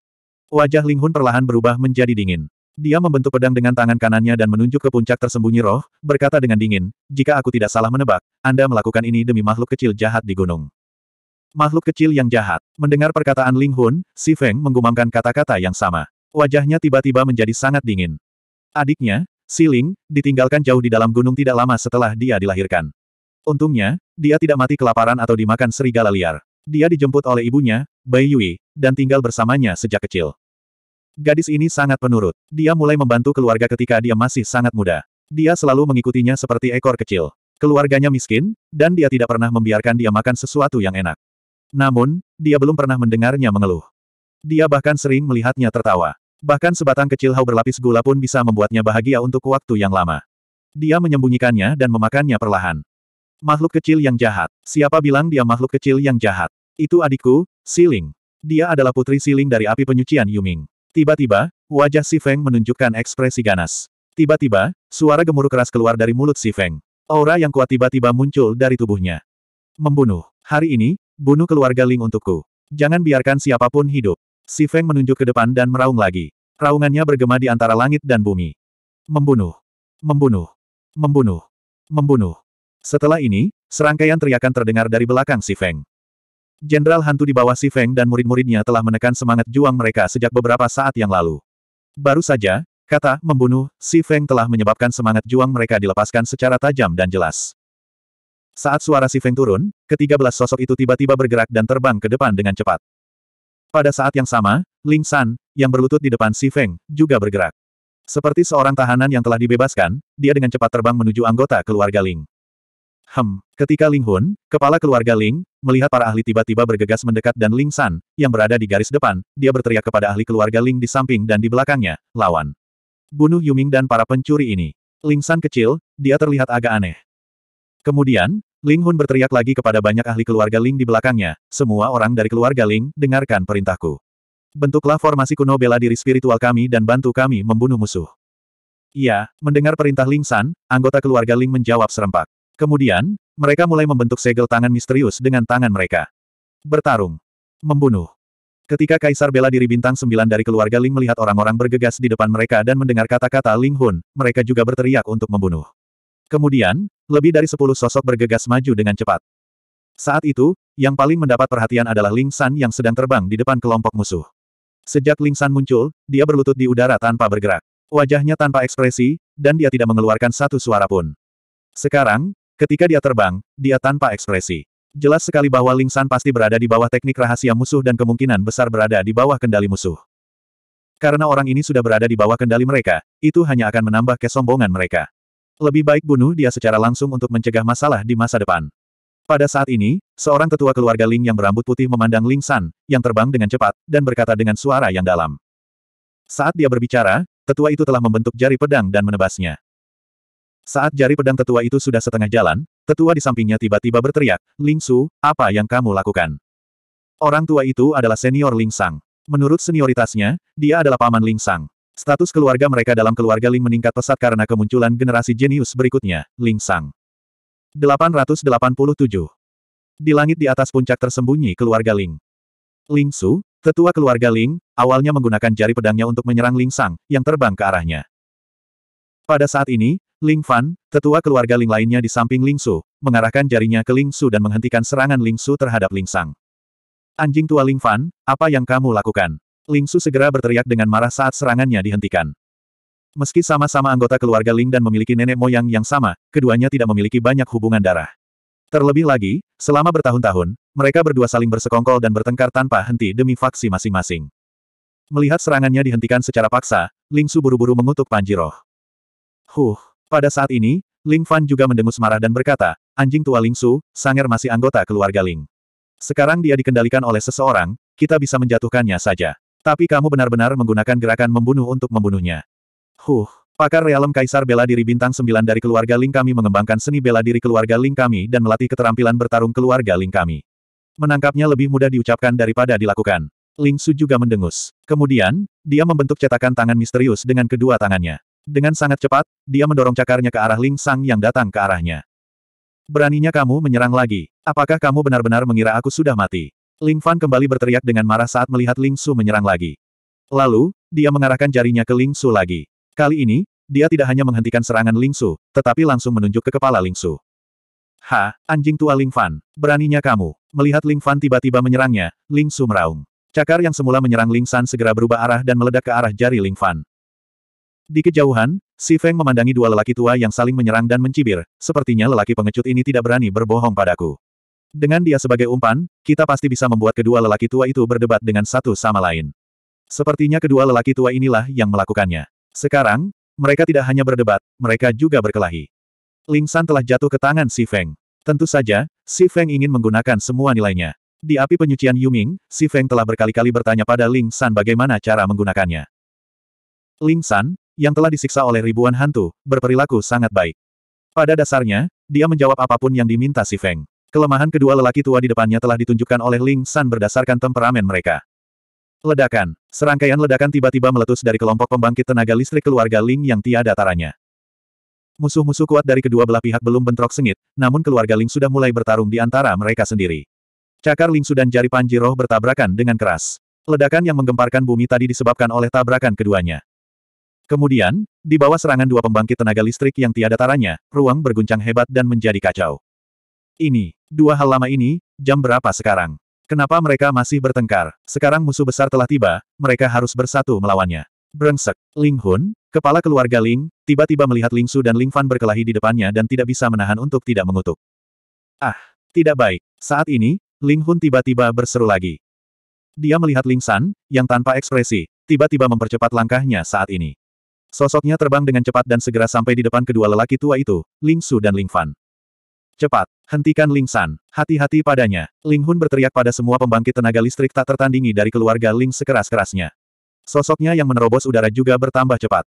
Wajah Ling Hun perlahan berubah menjadi dingin. Dia membentuk pedang dengan tangan kanannya dan menunjuk ke puncak tersembunyi roh, berkata dengan dingin, jika aku tidak salah menebak, Anda melakukan ini demi makhluk kecil jahat di gunung. Makhluk kecil yang jahat. Mendengar perkataan Ling Hun, Si Feng menggumamkan kata-kata yang sama. Wajahnya tiba-tiba menjadi sangat dingin. Adiknya, Si Ling, ditinggalkan jauh di dalam gunung tidak lama setelah dia dilahirkan. Untungnya, dia tidak mati kelaparan atau dimakan serigala liar. Dia dijemput oleh ibunya, Bai Yui, dan tinggal bersamanya sejak kecil. Gadis ini sangat penurut. Dia mulai membantu keluarga ketika dia masih sangat muda. Dia selalu mengikutinya seperti ekor kecil. Keluarganya miskin, dan dia tidak pernah membiarkan dia makan sesuatu yang enak. Namun, dia belum pernah mendengarnya mengeluh. Dia bahkan sering melihatnya tertawa. Bahkan sebatang kecil hau berlapis gula pun bisa membuatnya bahagia untuk waktu yang lama. Dia menyembunyikannya dan memakannya perlahan. Makhluk kecil yang jahat. Siapa bilang dia makhluk kecil yang jahat? Itu adikku, Siling. Dia adalah putri Siling dari api penyucian Yuming. Tiba-tiba, wajah Si Feng menunjukkan ekspresi ganas. Tiba-tiba, suara gemuruh keras keluar dari mulut Si Feng. Aura yang kuat tiba-tiba muncul dari tubuhnya. Membunuh. Hari ini, bunuh keluarga Ling untukku. Jangan biarkan siapapun hidup. Si Feng menunjuk ke depan dan meraung lagi. Raungannya bergema di antara langit dan bumi. Membunuh. Membunuh. Membunuh. Membunuh. Setelah ini, serangkaian teriakan terdengar dari belakang Si Feng. Jenderal hantu di bawah Si Feng dan murid-muridnya telah menekan semangat juang mereka sejak beberapa saat yang lalu. Baru saja, kata membunuh, Si Feng telah menyebabkan semangat juang mereka dilepaskan secara tajam dan jelas. Saat suara Si Feng turun, ketiga belas sosok itu tiba-tiba bergerak dan terbang ke depan dengan cepat. Pada saat yang sama, Ling San, yang berlutut di depan Si Feng, juga bergerak. Seperti seorang tahanan yang telah dibebaskan, dia dengan cepat terbang menuju anggota keluarga Ling. Hem. Ketika Ling Hun, kepala keluarga Ling, melihat para ahli tiba-tiba bergegas mendekat dan Ling San, yang berada di garis depan, dia berteriak kepada ahli keluarga Ling di samping dan di belakangnya, lawan. Bunuh Yuming dan para pencuri ini. Ling San kecil, dia terlihat agak aneh. Kemudian, Ling Hun berteriak lagi kepada banyak ahli keluarga Ling di belakangnya, semua orang dari keluarga Ling, dengarkan perintahku. Bentuklah formasi kuno bela diri spiritual kami dan bantu kami membunuh musuh. Iya, mendengar perintah Ling San, anggota keluarga Ling menjawab serempak. Kemudian, mereka mulai membentuk segel tangan misterius dengan tangan mereka. Bertarung. Membunuh. Ketika Kaisar bela diri bintang sembilan dari keluarga Ling melihat orang-orang bergegas di depan mereka dan mendengar kata-kata Ling Hun, mereka juga berteriak untuk membunuh. Kemudian, lebih dari sepuluh sosok bergegas maju dengan cepat. Saat itu, yang paling mendapat perhatian adalah Ling San yang sedang terbang di depan kelompok musuh. Sejak Ling San muncul, dia berlutut di udara tanpa bergerak. Wajahnya tanpa ekspresi, dan dia tidak mengeluarkan satu suara pun. Sekarang, Ketika dia terbang, dia tanpa ekspresi. Jelas sekali bahwa Ling San pasti berada di bawah teknik rahasia musuh dan kemungkinan besar berada di bawah kendali musuh. Karena orang ini sudah berada di bawah kendali mereka, itu hanya akan menambah kesombongan mereka. Lebih baik bunuh dia secara langsung untuk mencegah masalah di masa depan. Pada saat ini, seorang tetua keluarga Ling yang berambut putih memandang Ling San, yang terbang dengan cepat, dan berkata dengan suara yang dalam. Saat dia berbicara, tetua itu telah membentuk jari pedang dan menebasnya. Saat jari pedang tetua itu sudah setengah jalan, tetua di sampingnya tiba-tiba berteriak, Ling Su, apa yang kamu lakukan? Orang tua itu adalah senior Ling Sang. Menurut senioritasnya, dia adalah paman Ling Sang. Status keluarga mereka dalam keluarga Ling meningkat pesat karena kemunculan generasi jenius berikutnya, Ling Sang. 887. Di langit di atas puncak tersembunyi keluarga Ling. Ling Su, tetua keluarga Ling, awalnya menggunakan jari pedangnya untuk menyerang Ling Sang, yang terbang ke arahnya. Pada saat ini, Ling Fan, tetua keluarga Ling lainnya di samping Ling Su, mengarahkan jarinya ke Ling Su dan menghentikan serangan Ling Su terhadap Ling Sang. Anjing tua Ling Fan, apa yang kamu lakukan? Ling Su segera berteriak dengan marah saat serangannya dihentikan. Meski sama-sama anggota keluarga Ling dan memiliki nenek moyang yang sama, keduanya tidak memiliki banyak hubungan darah. Terlebih lagi, selama bertahun-tahun, mereka berdua saling bersekongkol dan bertengkar tanpa henti demi faksi masing-masing. Melihat serangannya dihentikan secara paksa, Ling Su buru-buru mengutuk Panjiroh. Huh, pada saat ini, Ling Fan juga mendengus marah dan berkata, anjing tua Ling Su, Sanger masih anggota keluarga Ling. Sekarang dia dikendalikan oleh seseorang, kita bisa menjatuhkannya saja. Tapi kamu benar-benar menggunakan gerakan membunuh untuk membunuhnya. Huh, pakar realem Kaisar Bela Diri Bintang 9 dari keluarga Ling kami mengembangkan seni bela diri keluarga Ling kami dan melatih keterampilan bertarung keluarga Ling kami. Menangkapnya lebih mudah diucapkan daripada dilakukan. Ling Su juga mendengus. Kemudian, dia membentuk cetakan tangan misterius dengan kedua tangannya. Dengan sangat cepat, dia mendorong cakarnya ke arah Ling Sang yang datang ke arahnya. Beraninya kamu menyerang lagi. Apakah kamu benar-benar mengira aku sudah mati? Ling Fan kembali berteriak dengan marah saat melihat Ling Su menyerang lagi. Lalu, dia mengarahkan jarinya ke Ling Su lagi. Kali ini, dia tidak hanya menghentikan serangan Ling Su, tetapi langsung menunjuk ke kepala Ling Su. Ha, anjing tua Ling Fan, beraninya kamu. Melihat Ling Fan tiba-tiba menyerangnya, Ling Su meraung. Cakar yang semula menyerang Ling San segera berubah arah dan meledak ke arah jari Ling Fan. Di kejauhan, Si Feng memandangi dua lelaki tua yang saling menyerang dan mencibir, sepertinya lelaki pengecut ini tidak berani berbohong padaku. Dengan dia sebagai umpan, kita pasti bisa membuat kedua lelaki tua itu berdebat dengan satu sama lain. Sepertinya kedua lelaki tua inilah yang melakukannya. Sekarang, mereka tidak hanya berdebat, mereka juga berkelahi. Ling San telah jatuh ke tangan Si Feng. Tentu saja, Si Feng ingin menggunakan semua nilainya. Di api penyucian Yuming, Si Feng telah berkali-kali bertanya pada Ling San bagaimana cara menggunakannya. Ling San, yang telah disiksa oleh ribuan hantu, berperilaku sangat baik. Pada dasarnya, dia menjawab apapun yang diminta si Feng. Kelemahan kedua lelaki tua di depannya telah ditunjukkan oleh Ling San berdasarkan temperamen mereka. Ledakan. Serangkaian ledakan tiba-tiba meletus dari kelompok pembangkit tenaga listrik keluarga Ling yang tiada taranya. Musuh-musuh kuat dari kedua belah pihak belum bentrok sengit, namun keluarga Ling sudah mulai bertarung di antara mereka sendiri. Cakar Ling dan jari Panji Roh bertabrakan dengan keras. Ledakan yang menggemparkan bumi tadi disebabkan oleh tabrakan keduanya. Kemudian, di bawah serangan dua pembangkit tenaga listrik yang tiada taranya, ruang berguncang hebat dan menjadi kacau. Ini, dua hal lama ini, jam berapa sekarang? Kenapa mereka masih bertengkar? Sekarang musuh besar telah tiba, mereka harus bersatu melawannya. Brengsek, Ling Hun, kepala keluarga Ling, tiba-tiba melihat Ling Su dan Ling Fan berkelahi di depannya dan tidak bisa menahan untuk tidak mengutuk. Ah, tidak baik. Saat ini, Ling Hun tiba-tiba berseru lagi. Dia melihat Ling San, yang tanpa ekspresi, tiba-tiba mempercepat langkahnya saat ini. Sosoknya terbang dengan cepat dan segera sampai di depan kedua lelaki tua itu, Ling Su dan Ling Fan. Cepat, hentikan Ling San, hati-hati padanya. Ling Hun berteriak pada semua pembangkit tenaga listrik tak tertandingi dari keluarga Ling sekeras-kerasnya. Sosoknya yang menerobos udara juga bertambah cepat.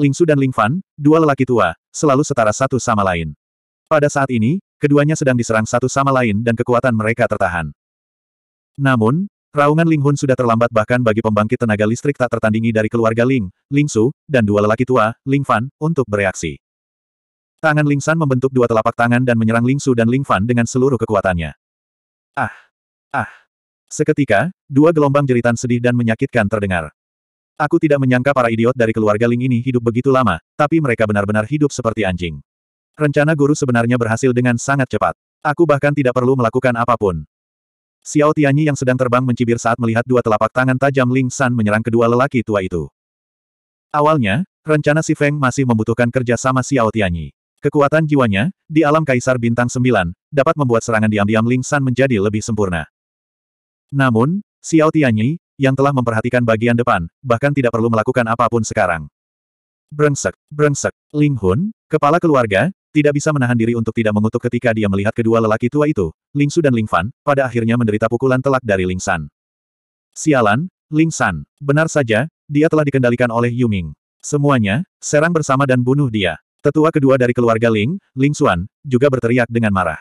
Ling Su dan Ling Fan, dua lelaki tua, selalu setara satu sama lain. Pada saat ini, keduanya sedang diserang satu sama lain dan kekuatan mereka tertahan. Namun, Raungan Ling Hun sudah terlambat bahkan bagi pembangkit tenaga listrik tak tertandingi dari keluarga Ling, Ling Su, dan dua lelaki tua, Ling Fan, untuk bereaksi. Tangan Ling San membentuk dua telapak tangan dan menyerang Ling Su dan Ling Fan dengan seluruh kekuatannya. Ah! Ah! Seketika, dua gelombang jeritan sedih dan menyakitkan terdengar. Aku tidak menyangka para idiot dari keluarga Ling ini hidup begitu lama, tapi mereka benar-benar hidup seperti anjing. Rencana guru sebenarnya berhasil dengan sangat cepat. Aku bahkan tidak perlu melakukan apapun. Xiao Tianyi yang sedang terbang mencibir saat melihat dua telapak tangan tajam Ling San menyerang kedua lelaki tua itu. Awalnya, rencana si Feng masih membutuhkan kerja sama Xiao Tianyi. Kekuatan jiwanya, di alam Kaisar Bintang Sembilan dapat membuat serangan diam-diam Ling San menjadi lebih sempurna. Namun, Xiao Tianyi, yang telah memperhatikan bagian depan, bahkan tidak perlu melakukan apapun sekarang. Brengsek, brengsek, Ling Hun, kepala keluarga, tidak bisa menahan diri untuk tidak mengutuk ketika dia melihat kedua lelaki tua itu, Ling Su dan Ling Fan, pada akhirnya menderita pukulan telak dari Ling San. Sialan, Ling San. Benar saja, dia telah dikendalikan oleh Yu Ming. Semuanya, serang bersama dan bunuh dia. Tetua kedua dari keluarga Ling, Ling Xuan, juga berteriak dengan marah.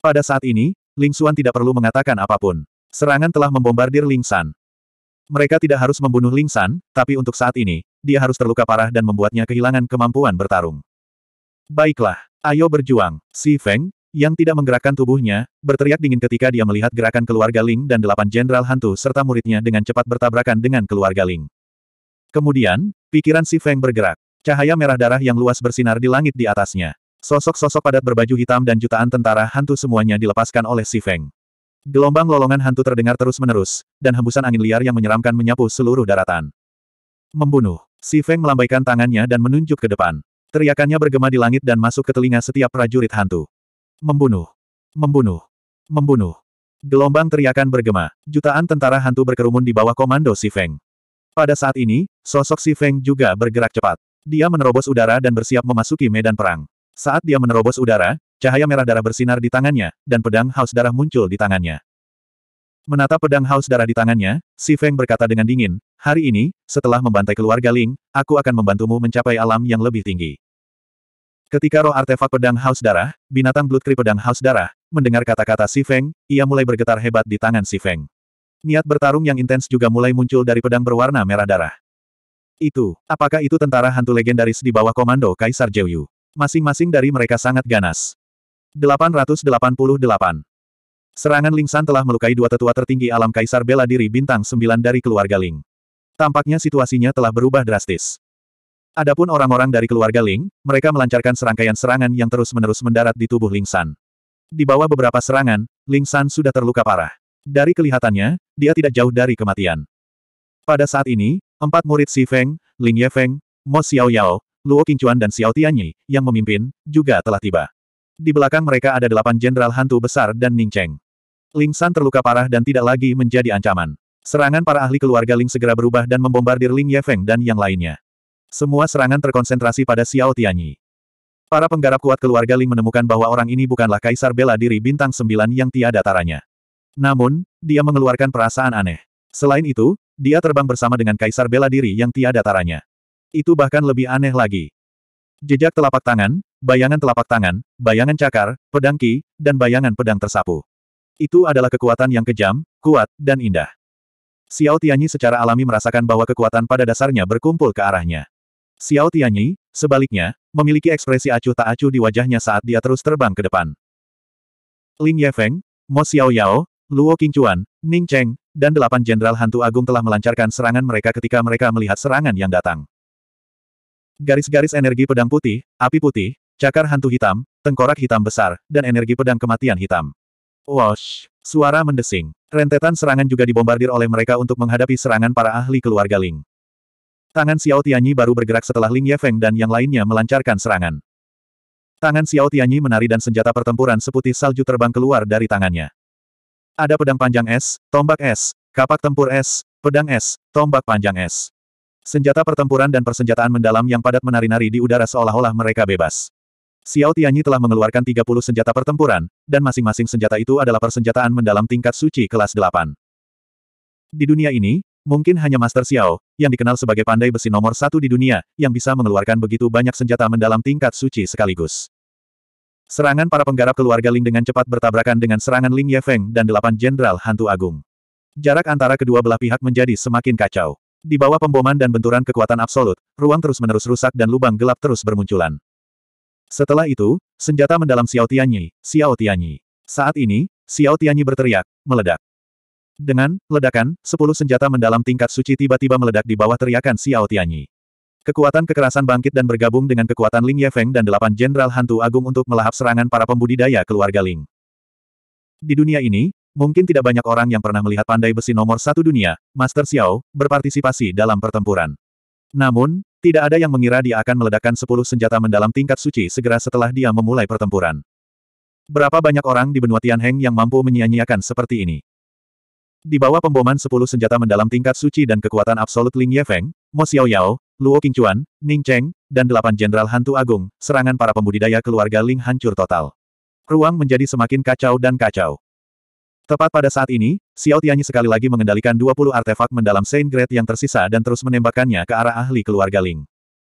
Pada saat ini, Ling Xuan tidak perlu mengatakan apapun. Serangan telah membombardir Ling San. Mereka tidak harus membunuh Ling San, tapi untuk saat ini, dia harus terluka parah dan membuatnya kehilangan kemampuan bertarung. Baiklah, ayo berjuang. Si Feng, yang tidak menggerakkan tubuhnya, berteriak dingin ketika dia melihat gerakan keluarga Ling dan delapan jenderal hantu serta muridnya dengan cepat bertabrakan dengan keluarga Ling. Kemudian, pikiran si Feng bergerak. Cahaya merah darah yang luas bersinar di langit di atasnya. Sosok-sosok padat berbaju hitam dan jutaan tentara hantu semuanya dilepaskan oleh si Feng. Gelombang lolongan hantu terdengar terus-menerus, dan hembusan angin liar yang menyeramkan menyapu seluruh daratan. Membunuh. Si Feng melambaikan tangannya dan menunjuk ke depan. Teriakannya bergema di langit dan masuk ke telinga setiap prajurit hantu. Membunuh. Membunuh. Membunuh. Gelombang teriakan bergema. Jutaan tentara hantu berkerumun di bawah komando Si Feng. Pada saat ini, sosok Si Feng juga bergerak cepat. Dia menerobos udara dan bersiap memasuki medan perang. Saat dia menerobos udara, cahaya merah darah bersinar di tangannya, dan pedang haus darah muncul di tangannya. Menatap pedang haus darah di tangannya, Si Feng berkata dengan dingin, hari ini, setelah membantai keluarga Ling, aku akan membantumu mencapai alam yang lebih tinggi. Ketika roh artefak pedang haus darah, binatang blutkri pedang haus darah, mendengar kata-kata Si Feng, ia mulai bergetar hebat di tangan Si Feng. Niat bertarung yang intens juga mulai muncul dari pedang berwarna merah darah. Itu, apakah itu tentara hantu legendaris di bawah komando Kaisar Jeyu? Masing-masing dari mereka sangat ganas. 888 Serangan Ling San telah melukai dua tetua tertinggi alam kaisar bela diri bintang sembilan dari keluarga Ling. Tampaknya situasinya telah berubah drastis. Adapun orang-orang dari keluarga Ling, mereka melancarkan serangkaian serangan yang terus-menerus mendarat di tubuh Ling San. Di bawah beberapa serangan, Ling San sudah terluka parah. Dari kelihatannya, dia tidak jauh dari kematian. Pada saat ini, empat murid Si Feng, Ling Ye Feng, Mo Xiao Yao, Luo Qingchuan dan Xiao Tianyi, yang memimpin, juga telah tiba. Di belakang mereka ada delapan jenderal hantu besar dan Ning Cheng. Ling San terluka parah dan tidak lagi menjadi ancaman. Serangan para ahli keluarga Ling segera berubah dan membombardir Ling Yefeng dan yang lainnya. Semua serangan terkonsentrasi pada Xiao Tianyi. Para penggarap kuat keluarga Ling menemukan bahwa orang ini bukanlah kaisar bela diri bintang sembilan yang tiada taranya. Namun, dia mengeluarkan perasaan aneh. Selain itu, dia terbang bersama dengan kaisar bela diri yang tiada taranya. Itu bahkan lebih aneh lagi. Jejak telapak tangan, bayangan telapak tangan, bayangan cakar, pedang ki, dan bayangan pedang tersapu. Itu adalah kekuatan yang kejam, kuat, dan indah. Xiao Tianyi secara alami merasakan bahwa kekuatan pada dasarnya berkumpul ke arahnya. Xiao Tianyi, sebaliknya, memiliki ekspresi acuh tak acuh di wajahnya saat dia terus terbang ke depan. Ling Yefeng, Mo Xiao Yao, Luo Qingchuan, Ning Cheng, dan delapan jenderal hantu agung telah melancarkan serangan mereka ketika mereka melihat serangan yang datang. Garis-garis energi pedang putih, api putih, cakar hantu hitam, tengkorak hitam besar, dan energi pedang kematian hitam. Wash! Suara mendesing. Rentetan serangan juga dibombardir oleh mereka untuk menghadapi serangan para ahli keluarga Ling. Tangan Xiao Tianyi baru bergerak setelah Ling Yefeng dan yang lainnya melancarkan serangan. Tangan Xiao Tianyi menari dan senjata pertempuran seputih salju terbang keluar dari tangannya. Ada pedang panjang es, tombak es, kapak tempur es, pedang es, tombak panjang es. Senjata pertempuran dan persenjataan mendalam yang padat menari-nari di udara seolah-olah mereka bebas. Xiao Tianyi telah mengeluarkan 30 senjata pertempuran, dan masing-masing senjata itu adalah persenjataan mendalam tingkat suci kelas 8. Di dunia ini, mungkin hanya Master Xiao, yang dikenal sebagai pandai besi nomor satu di dunia, yang bisa mengeluarkan begitu banyak senjata mendalam tingkat suci sekaligus. Serangan para penggarap keluarga Ling dengan cepat bertabrakan dengan serangan Ling Yefeng dan delapan jenderal hantu agung. Jarak antara kedua belah pihak menjadi semakin kacau. Di bawah pemboman dan benturan kekuatan absolut, ruang terus-menerus rusak dan lubang gelap terus bermunculan. Setelah itu, senjata mendalam Xiao Tianyi, Xiao Tianyi. Saat ini, Xiao Tianyi berteriak, meledak. Dengan ledakan, sepuluh senjata mendalam tingkat suci tiba-tiba meledak di bawah teriakan Xiao Tianyi. Kekuatan kekerasan bangkit dan bergabung dengan kekuatan Ling Yefeng dan delapan jenderal hantu agung untuk melahap serangan para pembudidaya keluarga Ling. Di dunia ini, mungkin tidak banyak orang yang pernah melihat pandai besi nomor satu dunia, Master Xiao, berpartisipasi dalam pertempuran. Namun, tidak ada yang mengira dia akan meledakkan sepuluh senjata mendalam tingkat suci segera setelah dia memulai pertempuran. Berapa banyak orang di benua Tianheng yang mampu menyia-nyiakan seperti ini? Di bawah pemboman sepuluh senjata mendalam tingkat suci dan kekuatan absolut Ling Yefeng, Mo Yao, Luo Qingchuan, Ning Cheng, dan delapan jenderal hantu agung, serangan para pembudidaya keluarga Ling hancur total. Ruang menjadi semakin kacau dan kacau. Tepat pada saat ini, Xiao Tianyi sekali lagi mengendalikan 20 artefak mendalam Saint Grade yang tersisa dan terus menembakkannya ke arah ahli keluarga Ling.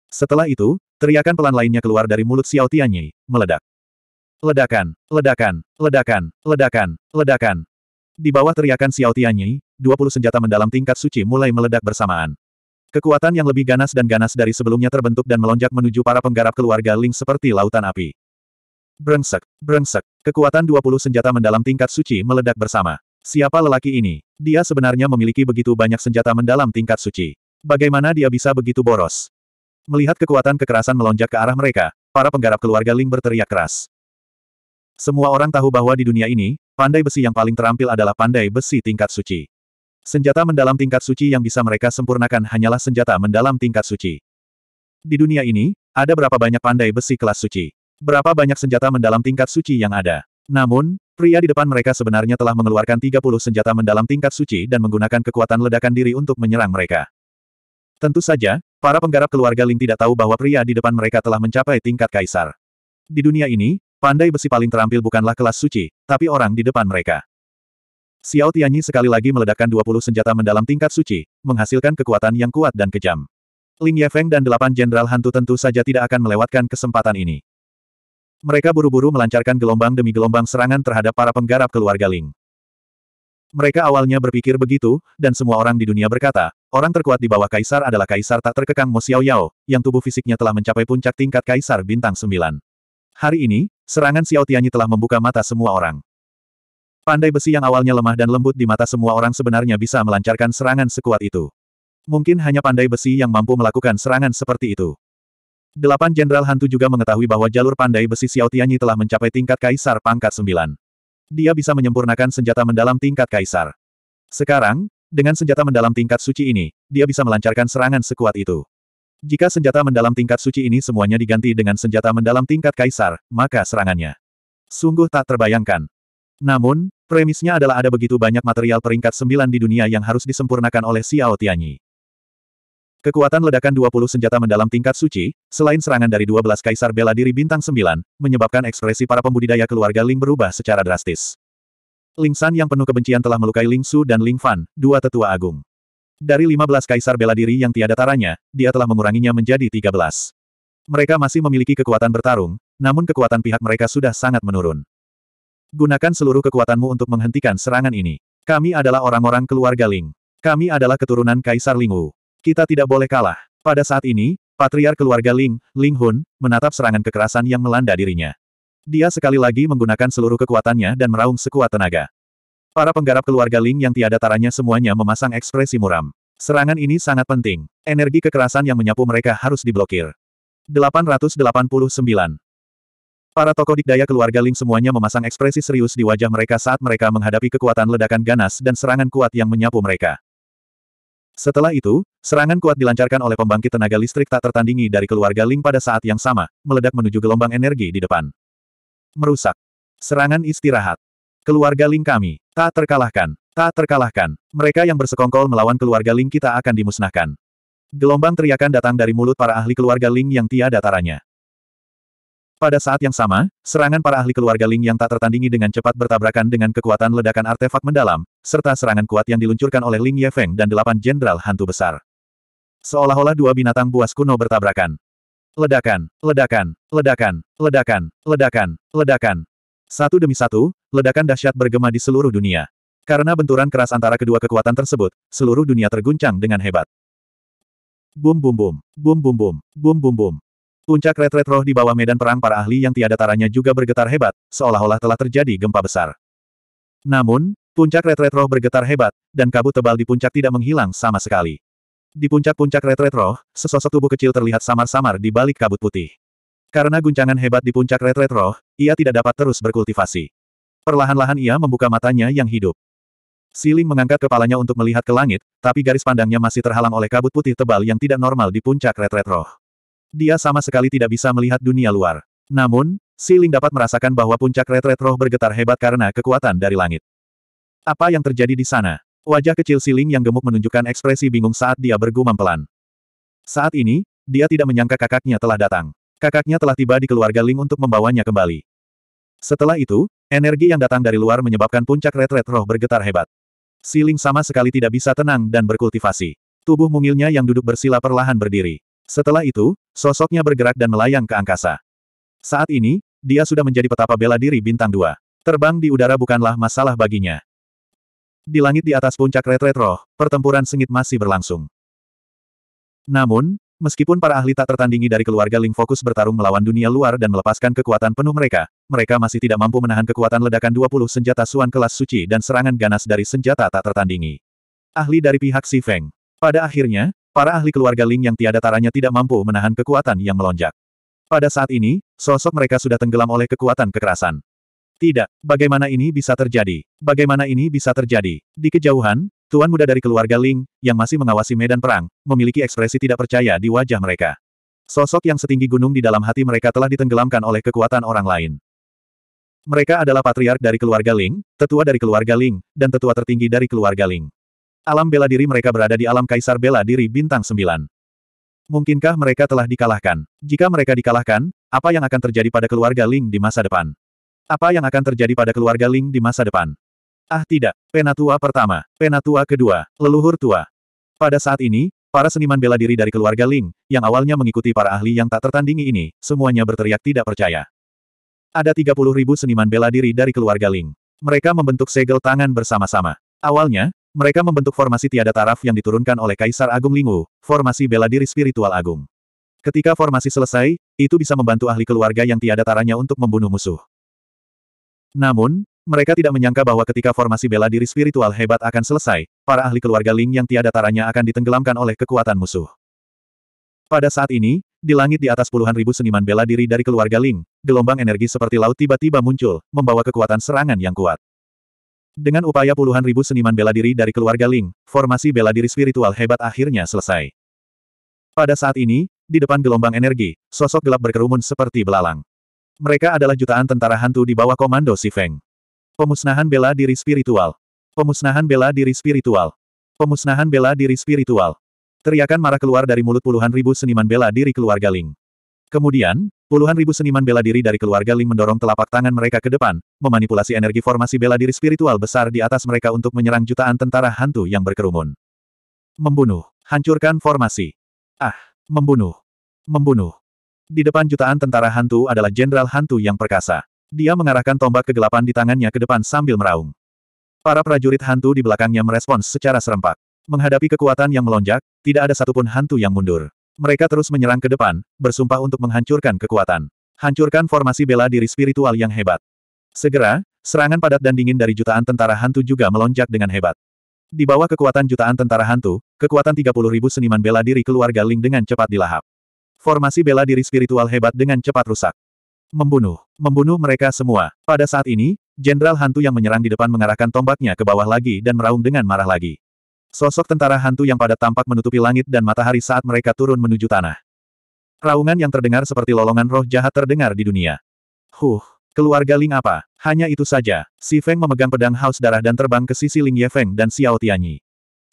Setelah itu, teriakan pelan lainnya keluar dari mulut Xiao Tianyi, meledak. Ledakan, ledakan, ledakan, ledakan, ledakan. Di bawah teriakan Xiao Tianyi, 20 senjata mendalam tingkat suci mulai meledak bersamaan. Kekuatan yang lebih ganas dan ganas dari sebelumnya terbentuk dan melonjak menuju para penggarap keluarga Ling seperti lautan api. Brengsek, brengsek, Kekuatan 20 senjata mendalam tingkat suci meledak bersama. Siapa lelaki ini? Dia sebenarnya memiliki begitu banyak senjata mendalam tingkat suci. Bagaimana dia bisa begitu boros? Melihat kekuatan kekerasan melonjak ke arah mereka, para penggarap keluarga Ling berteriak keras. Semua orang tahu bahwa di dunia ini, pandai besi yang paling terampil adalah pandai besi tingkat suci. Senjata mendalam tingkat suci yang bisa mereka sempurnakan hanyalah senjata mendalam tingkat suci. Di dunia ini, ada berapa banyak pandai besi kelas suci? Berapa banyak senjata mendalam tingkat suci yang ada. Namun, pria di depan mereka sebenarnya telah mengeluarkan 30 senjata mendalam tingkat suci dan menggunakan kekuatan ledakan diri untuk menyerang mereka. Tentu saja, para penggarap keluarga Ling tidak tahu bahwa pria di depan mereka telah mencapai tingkat kaisar. Di dunia ini, pandai besi paling terampil bukanlah kelas suci, tapi orang di depan mereka. Xiao Tianyi sekali lagi meledakkan 20 senjata mendalam tingkat suci, menghasilkan kekuatan yang kuat dan kejam. Ling Yefeng dan delapan jenderal hantu tentu saja tidak akan melewatkan kesempatan ini. Mereka buru-buru melancarkan gelombang demi gelombang serangan terhadap para penggarap keluarga Ling. Mereka awalnya berpikir begitu, dan semua orang di dunia berkata, orang terkuat di bawah kaisar adalah kaisar tak terkekang Mo Yao, yang tubuh fisiknya telah mencapai puncak tingkat kaisar bintang 9. Hari ini, serangan Xiao Tianyi telah membuka mata semua orang. Pandai besi yang awalnya lemah dan lembut di mata semua orang sebenarnya bisa melancarkan serangan sekuat itu. Mungkin hanya pandai besi yang mampu melakukan serangan seperti itu. Delapan jenderal hantu juga mengetahui bahwa jalur pandai besi Xiao Tianyi telah mencapai tingkat kaisar pangkat sembilan. Dia bisa menyempurnakan senjata mendalam tingkat kaisar. Sekarang, dengan senjata mendalam tingkat suci ini, dia bisa melancarkan serangan sekuat itu. Jika senjata mendalam tingkat suci ini semuanya diganti dengan senjata mendalam tingkat kaisar, maka serangannya sungguh tak terbayangkan. Namun, premisnya adalah ada begitu banyak material peringkat sembilan di dunia yang harus disempurnakan oleh Xiao Tianyi. Kekuatan ledakan 20 senjata mendalam tingkat suci, selain serangan dari 12 kaisar bela diri bintang 9, menyebabkan ekspresi para pembudidaya keluarga Ling berubah secara drastis. Ling San yang penuh kebencian telah melukai Ling Su dan Ling Fan, dua tetua agung. Dari 15 kaisar bela diri yang tiada taranya, dia telah menguranginya menjadi 13. Mereka masih memiliki kekuatan bertarung, namun kekuatan pihak mereka sudah sangat menurun. Gunakan seluruh kekuatanmu untuk menghentikan serangan ini. Kami adalah orang-orang keluarga Ling. Kami adalah keturunan Kaisar Ling Wu. Kita tidak boleh kalah. Pada saat ini, patriar keluarga Ling, Ling Hun, menatap serangan kekerasan yang melanda dirinya. Dia sekali lagi menggunakan seluruh kekuatannya dan meraung sekuat tenaga. Para penggarap keluarga Ling yang tiada taranya semuanya memasang ekspresi muram. Serangan ini sangat penting. Energi kekerasan yang menyapu mereka harus diblokir. 889. Para tokoh dikdaya keluarga Ling semuanya memasang ekspresi serius di wajah mereka saat mereka menghadapi kekuatan ledakan ganas dan serangan kuat yang menyapu mereka. Setelah itu, serangan kuat dilancarkan oleh pembangkit tenaga listrik tak tertandingi dari keluarga Ling pada saat yang sama, meledak menuju gelombang energi di depan. Merusak. Serangan istirahat. Keluarga Ling kami, tak terkalahkan, tak terkalahkan. Mereka yang bersekongkol melawan keluarga Ling kita akan dimusnahkan. Gelombang teriakan datang dari mulut para ahli keluarga Ling yang tiada taranya. Pada saat yang sama, serangan para ahli keluarga Ling yang tak tertandingi dengan cepat bertabrakan dengan kekuatan ledakan artefak mendalam, serta serangan kuat yang diluncurkan oleh Ling Yefeng dan delapan jenderal hantu besar. Seolah-olah dua binatang buas kuno bertabrakan. Ledakan, ledakan, ledakan, ledakan, ledakan, ledakan. Satu demi satu, ledakan dahsyat bergema di seluruh dunia. Karena benturan keras antara kedua kekuatan tersebut, seluruh dunia terguncang dengan hebat. Bum bum bum, bum bum bum, bum bum bum. Puncak retret roh di bawah medan perang para ahli yang tiada taranya juga bergetar hebat, seolah-olah telah terjadi gempa besar. Namun, puncak retret roh bergetar hebat, dan kabut tebal di puncak tidak menghilang sama sekali. Di puncak-puncak retret roh, sesosok tubuh kecil terlihat samar-samar di balik kabut putih. Karena guncangan hebat di puncak retret roh, ia tidak dapat terus berkultivasi. Perlahan-lahan ia membuka matanya yang hidup. Siling mengangkat kepalanya untuk melihat ke langit, tapi garis pandangnya masih terhalang oleh kabut putih tebal yang tidak normal di puncak retret roh. Dia sama sekali tidak bisa melihat dunia luar. Namun, Si Ling dapat merasakan bahwa puncak retret roh bergetar hebat karena kekuatan dari langit. Apa yang terjadi di sana? Wajah kecil Si Ling yang gemuk menunjukkan ekspresi bingung saat dia bergumam pelan. Saat ini, dia tidak menyangka kakaknya telah datang. Kakaknya telah tiba di keluarga Ling untuk membawanya kembali. Setelah itu, energi yang datang dari luar menyebabkan puncak retret roh bergetar hebat. Si Ling sama sekali tidak bisa tenang dan berkultivasi. Tubuh mungilnya yang duduk bersila perlahan berdiri. Setelah itu, sosoknya bergerak dan melayang ke angkasa. Saat ini, dia sudah menjadi petapa bela diri bintang dua. Terbang di udara bukanlah masalah baginya. Di langit di atas puncak retret roh, pertempuran sengit masih berlangsung. Namun, meskipun para ahli tak tertandingi dari keluarga Ling fokus bertarung melawan dunia luar dan melepaskan kekuatan penuh mereka, mereka masih tidak mampu menahan kekuatan ledakan 20 senjata suan kelas suci dan serangan ganas dari senjata tak tertandingi. Ahli dari pihak Si Feng. Pada akhirnya, Para ahli keluarga Ling yang tiada taranya tidak mampu menahan kekuatan yang melonjak. Pada saat ini, sosok mereka sudah tenggelam oleh kekuatan kekerasan. Tidak, bagaimana ini bisa terjadi? Bagaimana ini bisa terjadi? Di kejauhan, tuan muda dari keluarga Ling, yang masih mengawasi medan perang, memiliki ekspresi tidak percaya di wajah mereka. Sosok yang setinggi gunung di dalam hati mereka telah ditenggelamkan oleh kekuatan orang lain. Mereka adalah patriark dari keluarga Ling, tetua dari keluarga Ling, dan tetua tertinggi dari keluarga Ling. Alam bela diri mereka berada di alam kaisar bela diri bintang 9. Mungkinkah mereka telah dikalahkan? Jika mereka dikalahkan, apa yang akan terjadi pada keluarga Ling di masa depan? Apa yang akan terjadi pada keluarga Ling di masa depan? Ah tidak, penatua pertama, penatua kedua, leluhur tua. Pada saat ini, para seniman bela diri dari keluarga Ling, yang awalnya mengikuti para ahli yang tak tertandingi ini, semuanya berteriak tidak percaya. Ada 30.000 seniman bela diri dari keluarga Ling. Mereka membentuk segel tangan bersama-sama. Awalnya, mereka membentuk formasi tiada taraf yang diturunkan oleh Kaisar Agung Lingwu, formasi bela diri spiritual agung. Ketika formasi selesai, itu bisa membantu ahli keluarga yang tiada taranya untuk membunuh musuh. Namun, mereka tidak menyangka bahwa ketika formasi bela diri spiritual hebat akan selesai, para ahli keluarga Ling yang tiada taranya akan ditenggelamkan oleh kekuatan musuh. Pada saat ini, di langit di atas puluhan ribu seniman bela diri dari keluarga Ling, gelombang energi seperti laut tiba-tiba muncul, membawa kekuatan serangan yang kuat. Dengan upaya puluhan ribu seniman bela diri dari keluarga Ling, formasi bela diri spiritual hebat akhirnya selesai. Pada saat ini, di depan gelombang energi, sosok gelap berkerumun seperti belalang. Mereka adalah jutaan tentara hantu di bawah komando Si Feng. Pemusnahan bela diri spiritual. Pemusnahan bela diri spiritual. Pemusnahan bela diri spiritual. Teriakan marah keluar dari mulut puluhan ribu seniman bela diri keluarga Ling. Kemudian, Puluhan ribu seniman bela diri dari keluarga Ling mendorong telapak tangan mereka ke depan, memanipulasi energi formasi bela diri spiritual besar di atas mereka untuk menyerang jutaan tentara hantu yang berkerumun. Membunuh. Hancurkan formasi. Ah. Membunuh. Membunuh. Di depan jutaan tentara hantu adalah jenderal hantu yang perkasa. Dia mengarahkan tombak kegelapan di tangannya ke depan sambil meraung. Para prajurit hantu di belakangnya merespons secara serempak. Menghadapi kekuatan yang melonjak, tidak ada satupun hantu yang mundur. Mereka terus menyerang ke depan, bersumpah untuk menghancurkan kekuatan. Hancurkan formasi bela diri spiritual yang hebat. Segera, serangan padat dan dingin dari jutaan tentara hantu juga melonjak dengan hebat. Di bawah kekuatan jutaan tentara hantu, kekuatan 30 ribu seniman bela diri keluarga Ling dengan cepat dilahap. Formasi bela diri spiritual hebat dengan cepat rusak. Membunuh. Membunuh mereka semua. Pada saat ini, jenderal hantu yang menyerang di depan mengarahkan tombaknya ke bawah lagi dan meraung dengan marah lagi. Sosok tentara hantu yang pada tampak menutupi langit dan matahari saat mereka turun menuju tanah. Raungan yang terdengar seperti lolongan roh jahat terdengar di dunia. Huh, keluarga Ling apa? Hanya itu saja. Si Feng memegang pedang haus darah dan terbang ke sisi Ling Yefeng dan Xiao Tianyi.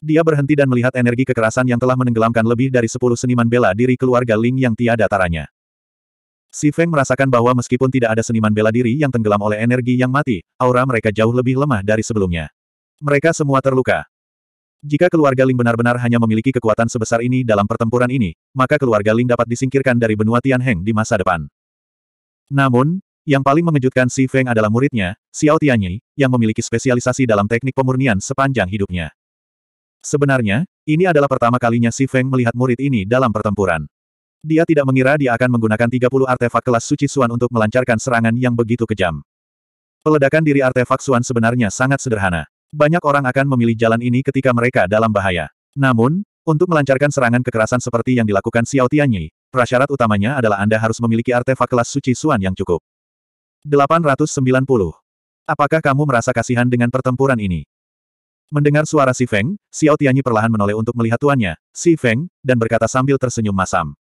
Dia berhenti dan melihat energi kekerasan yang telah menenggelamkan lebih dari sepuluh seniman bela diri keluarga Ling yang tiada taranya. Si Feng merasakan bahwa meskipun tidak ada seniman bela diri yang tenggelam oleh energi yang mati, aura mereka jauh lebih lemah dari sebelumnya. Mereka semua terluka. Jika keluarga Ling benar-benar hanya memiliki kekuatan sebesar ini dalam pertempuran ini, maka keluarga Ling dapat disingkirkan dari benua Tianheng di masa depan. Namun, yang paling mengejutkan Si Feng adalah muridnya, Xiao Tianyi, yang memiliki spesialisasi dalam teknik pemurnian sepanjang hidupnya. Sebenarnya, ini adalah pertama kalinya Si Feng melihat murid ini dalam pertempuran. Dia tidak mengira dia akan menggunakan 30 artefak kelas suci Suan untuk melancarkan serangan yang begitu kejam. Peledakan diri artefak Suan sebenarnya sangat sederhana. Banyak orang akan memilih jalan ini ketika mereka dalam bahaya. Namun, untuk melancarkan serangan kekerasan seperti yang dilakukan Xiao Tianyi, prasyarat utamanya adalah Anda harus memiliki artefak kelas suci Suan yang cukup. 890. Apakah kamu merasa kasihan dengan pertempuran ini? Mendengar suara Si Feng, Xiao Tianyi perlahan menoleh untuk melihat tuannya, Si Feng, dan berkata sambil tersenyum masam.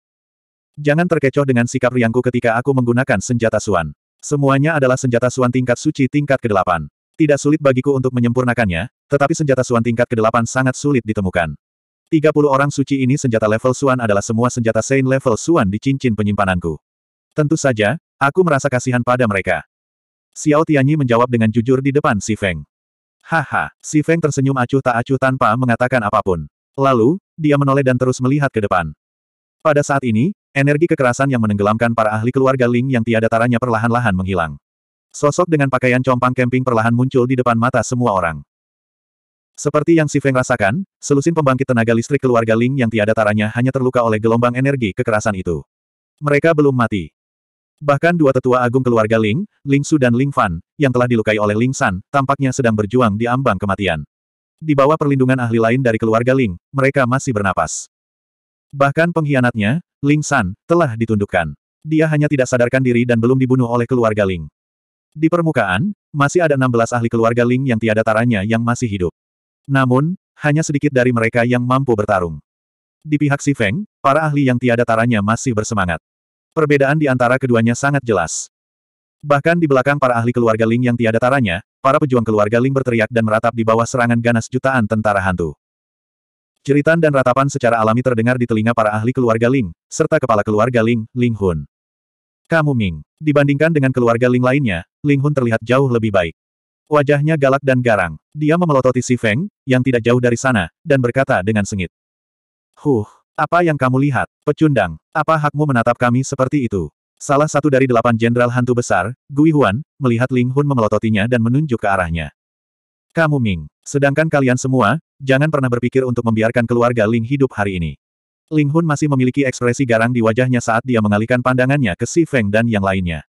Jangan terkecoh dengan sikap riangku ketika aku menggunakan senjata Suan. Semuanya adalah senjata Suan tingkat suci tingkat ke-8. Tidak sulit bagiku untuk menyempurnakannya, tetapi senjata Suan tingkat ke-8 sangat sulit ditemukan. 30 orang suci ini senjata level Suan adalah semua senjata Saint level Suan di cincin penyimpananku. Tentu saja, aku merasa kasihan pada mereka. Xiao Tianyi menjawab dengan jujur di depan Si Feng. Haha, Si Feng tersenyum acuh tak acuh tanpa mengatakan apapun. Lalu, dia menoleh dan terus melihat ke depan. Pada saat ini, energi kekerasan yang menenggelamkan para ahli keluarga Ling yang tiada taranya perlahan-lahan menghilang. Sosok dengan pakaian compang camping perlahan muncul di depan mata semua orang. Seperti yang Si Feng rasakan, selusin pembangkit tenaga listrik keluarga Ling yang tiada taranya hanya terluka oleh gelombang energi kekerasan itu. Mereka belum mati. Bahkan dua tetua agung keluarga Ling, Ling Su dan Ling Fan, yang telah dilukai oleh Ling San, tampaknya sedang berjuang di ambang kematian. Di bawah perlindungan ahli lain dari keluarga Ling, mereka masih bernapas. Bahkan pengkhianatnya, Ling San, telah ditundukkan. Dia hanya tidak sadarkan diri dan belum dibunuh oleh keluarga Ling. Di permukaan, masih ada 16 ahli keluarga Ling yang tiada taranya yang masih hidup. Namun, hanya sedikit dari mereka yang mampu bertarung. Di pihak Si Feng, para ahli yang tiada taranya masih bersemangat. Perbedaan di antara keduanya sangat jelas. Bahkan di belakang para ahli keluarga Ling yang tiada taranya, para pejuang keluarga Ling berteriak dan meratap di bawah serangan ganas jutaan tentara hantu. Jeritan dan ratapan secara alami terdengar di telinga para ahli keluarga Ling, serta kepala keluarga Ling, Ling Hun. Kamu Ming. Dibandingkan dengan keluarga Ling lainnya, Ling Hun terlihat jauh lebih baik. Wajahnya galak dan garang. Dia memelototi si Feng, yang tidak jauh dari sana, dan berkata dengan sengit. Huh, apa yang kamu lihat, pecundang? Apa hakmu menatap kami seperti itu? Salah satu dari delapan jenderal hantu besar, Gui Huan, melihat Ling Hun memelototinya dan menunjuk ke arahnya. Kamu Ming, sedangkan kalian semua, jangan pernah berpikir untuk membiarkan keluarga Ling hidup hari ini. Ling Hun masih memiliki ekspresi garang di wajahnya saat dia mengalihkan pandangannya ke Si Feng dan yang lainnya.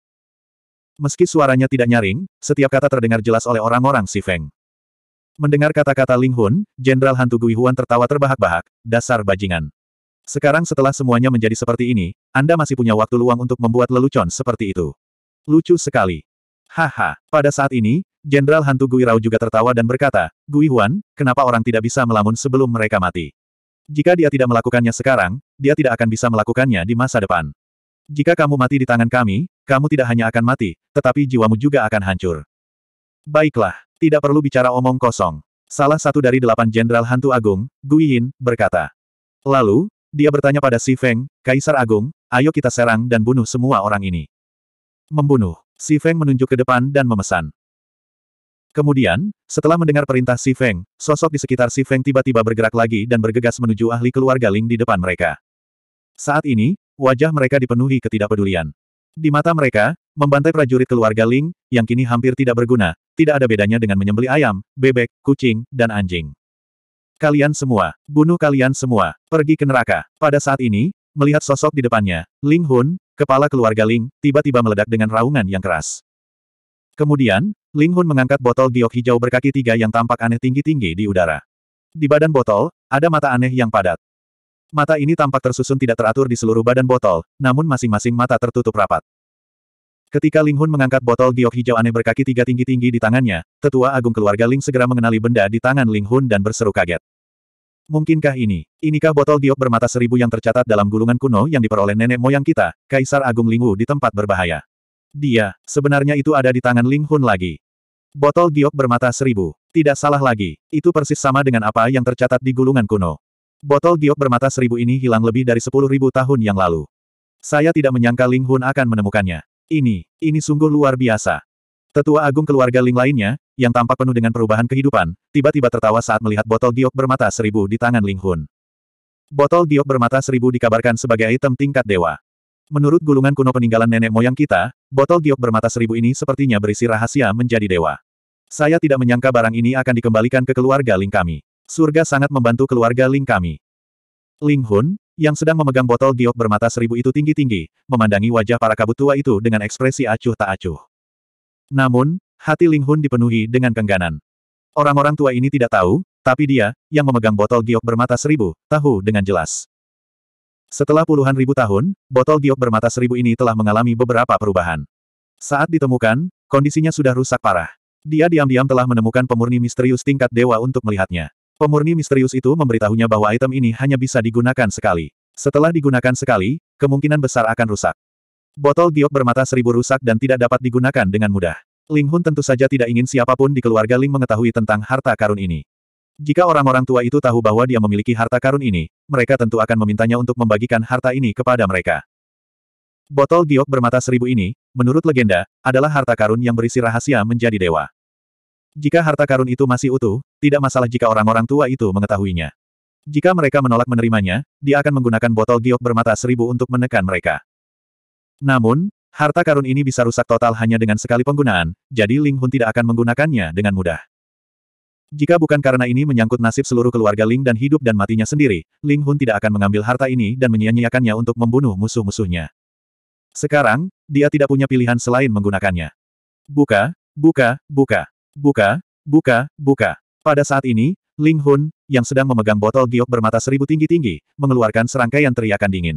Meski suaranya tidak nyaring, setiap kata terdengar jelas oleh orang-orang Si Feng. Mendengar kata-kata Ling Hun, Jenderal Hantu Gui Huan tertawa terbahak-bahak, dasar bajingan. Sekarang setelah semuanya menjadi seperti ini, Anda masih punya waktu luang untuk membuat lelucon seperti itu. Lucu sekali. Haha, pada saat ini, Jenderal Hantu Gui Rao juga tertawa dan berkata, Gui Huan, kenapa orang tidak bisa melamun sebelum mereka mati? Jika dia tidak melakukannya sekarang, dia tidak akan bisa melakukannya di masa depan. Jika kamu mati di tangan kami, kamu tidak hanya akan mati, tetapi jiwamu juga akan hancur. Baiklah, tidak perlu bicara omong kosong. Salah satu dari delapan jenderal hantu agung, Yin, berkata. Lalu, dia bertanya pada Si Feng, Kaisar Agung, ayo kita serang dan bunuh semua orang ini. Membunuh. Si Feng menunjuk ke depan dan memesan. Kemudian, setelah mendengar perintah Si Feng, sosok di sekitar Si Feng tiba-tiba bergerak lagi dan bergegas menuju ahli keluarga Ling di depan mereka. Saat ini, wajah mereka dipenuhi ketidakpedulian. Di mata mereka, membantai prajurit keluarga Ling, yang kini hampir tidak berguna, tidak ada bedanya dengan menyembeli ayam, bebek, kucing, dan anjing. Kalian semua, bunuh kalian semua, pergi ke neraka. Pada saat ini, melihat sosok di depannya, Ling Hun, kepala keluarga Ling, tiba-tiba meledak dengan raungan yang keras. Kemudian, Ling Hun mengangkat botol giok hijau berkaki tiga yang tampak aneh tinggi-tinggi di udara. Di badan botol, ada mata aneh yang padat. Mata ini tampak tersusun tidak teratur di seluruh badan botol, namun masing-masing mata tertutup rapat. Ketika Ling Hun mengangkat botol giok hijau aneh berkaki tiga tinggi-tinggi di tangannya, tetua agung keluarga Ling segera mengenali benda di tangan Ling Hun dan berseru kaget. Mungkinkah ini? Inikah botol giok bermata seribu yang tercatat dalam gulungan kuno yang diperoleh nenek moyang kita, Kaisar Agung Ling Wu di tempat berbahaya? Dia, sebenarnya itu ada di tangan Ling Hun lagi. Botol giok bermata seribu. Tidak salah lagi, itu persis sama dengan apa yang tercatat di gulungan kuno. Botol giok bermata seribu ini hilang lebih dari sepuluh ribu tahun yang lalu. Saya tidak menyangka Ling Hun akan menemukannya. Ini, ini sungguh luar biasa. Tetua agung keluarga Ling lainnya, yang tampak penuh dengan perubahan kehidupan, tiba-tiba tertawa saat melihat botol giok bermata seribu di tangan Ling Hun. Botol giok bermata seribu dikabarkan sebagai item tingkat dewa. Menurut gulungan kuno peninggalan nenek moyang kita, botol giok bermata seribu ini sepertinya berisi rahasia menjadi dewa. Saya tidak menyangka barang ini akan dikembalikan ke keluarga Ling kami. Surga sangat membantu keluarga Ling kami. Ling Hun, yang sedang memegang botol giok bermata seribu itu tinggi-tinggi, memandangi wajah para kabut tua itu dengan ekspresi acuh tak acuh. Namun, hati Ling Hun dipenuhi dengan kengganan. Orang-orang tua ini tidak tahu, tapi dia, yang memegang botol giok bermata seribu, tahu dengan jelas. Setelah puluhan ribu tahun, botol giok bermata seribu ini telah mengalami beberapa perubahan. Saat ditemukan, kondisinya sudah rusak parah. Dia diam-diam telah menemukan pemurni misterius tingkat dewa untuk melihatnya. Pemurni misterius itu memberitahunya bahwa item ini hanya bisa digunakan sekali. Setelah digunakan sekali, kemungkinan besar akan rusak. Botol giok bermata seribu rusak dan tidak dapat digunakan dengan mudah. Ling Hun tentu saja tidak ingin siapapun di keluarga Ling mengetahui tentang harta karun ini. Jika orang-orang tua itu tahu bahwa dia memiliki harta karun ini, mereka tentu akan memintanya untuk membagikan harta ini kepada mereka. Botol giok bermata seribu ini, menurut legenda, adalah harta karun yang berisi rahasia menjadi dewa. Jika harta karun itu masih utuh, tidak masalah jika orang-orang tua itu mengetahuinya. Jika mereka menolak menerimanya, dia akan menggunakan botol giok bermata seribu untuk menekan mereka. Namun, harta karun ini bisa rusak total hanya dengan sekali penggunaan, jadi Ling Hun tidak akan menggunakannya dengan mudah. Jika bukan karena ini menyangkut nasib seluruh keluarga Ling dan hidup dan matinya sendiri, Ling Hun tidak akan mengambil harta ini dan menyia-nyiakannya untuk membunuh musuh-musuhnya. Sekarang, dia tidak punya pilihan selain menggunakannya. Buka, buka, buka, buka, buka, buka. Pada saat ini, Ling Hun, yang sedang memegang botol giok bermata seribu tinggi-tinggi, mengeluarkan serangkaian teriakan dingin.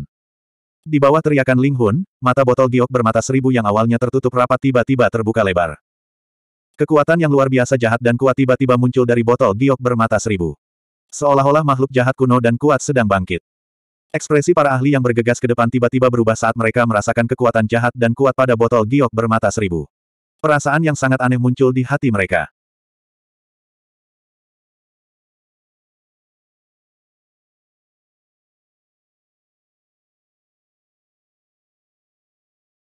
Di bawah teriakan Ling Hun, mata botol giok bermata seribu yang awalnya tertutup rapat tiba-tiba terbuka lebar. Kekuatan yang luar biasa jahat dan kuat tiba-tiba muncul dari botol giok bermata seribu. Seolah-olah makhluk jahat kuno dan kuat sedang bangkit. Ekspresi para ahli yang bergegas ke depan tiba-tiba berubah saat mereka merasakan kekuatan jahat dan kuat pada botol giok bermata seribu. Perasaan yang sangat aneh muncul di hati mereka.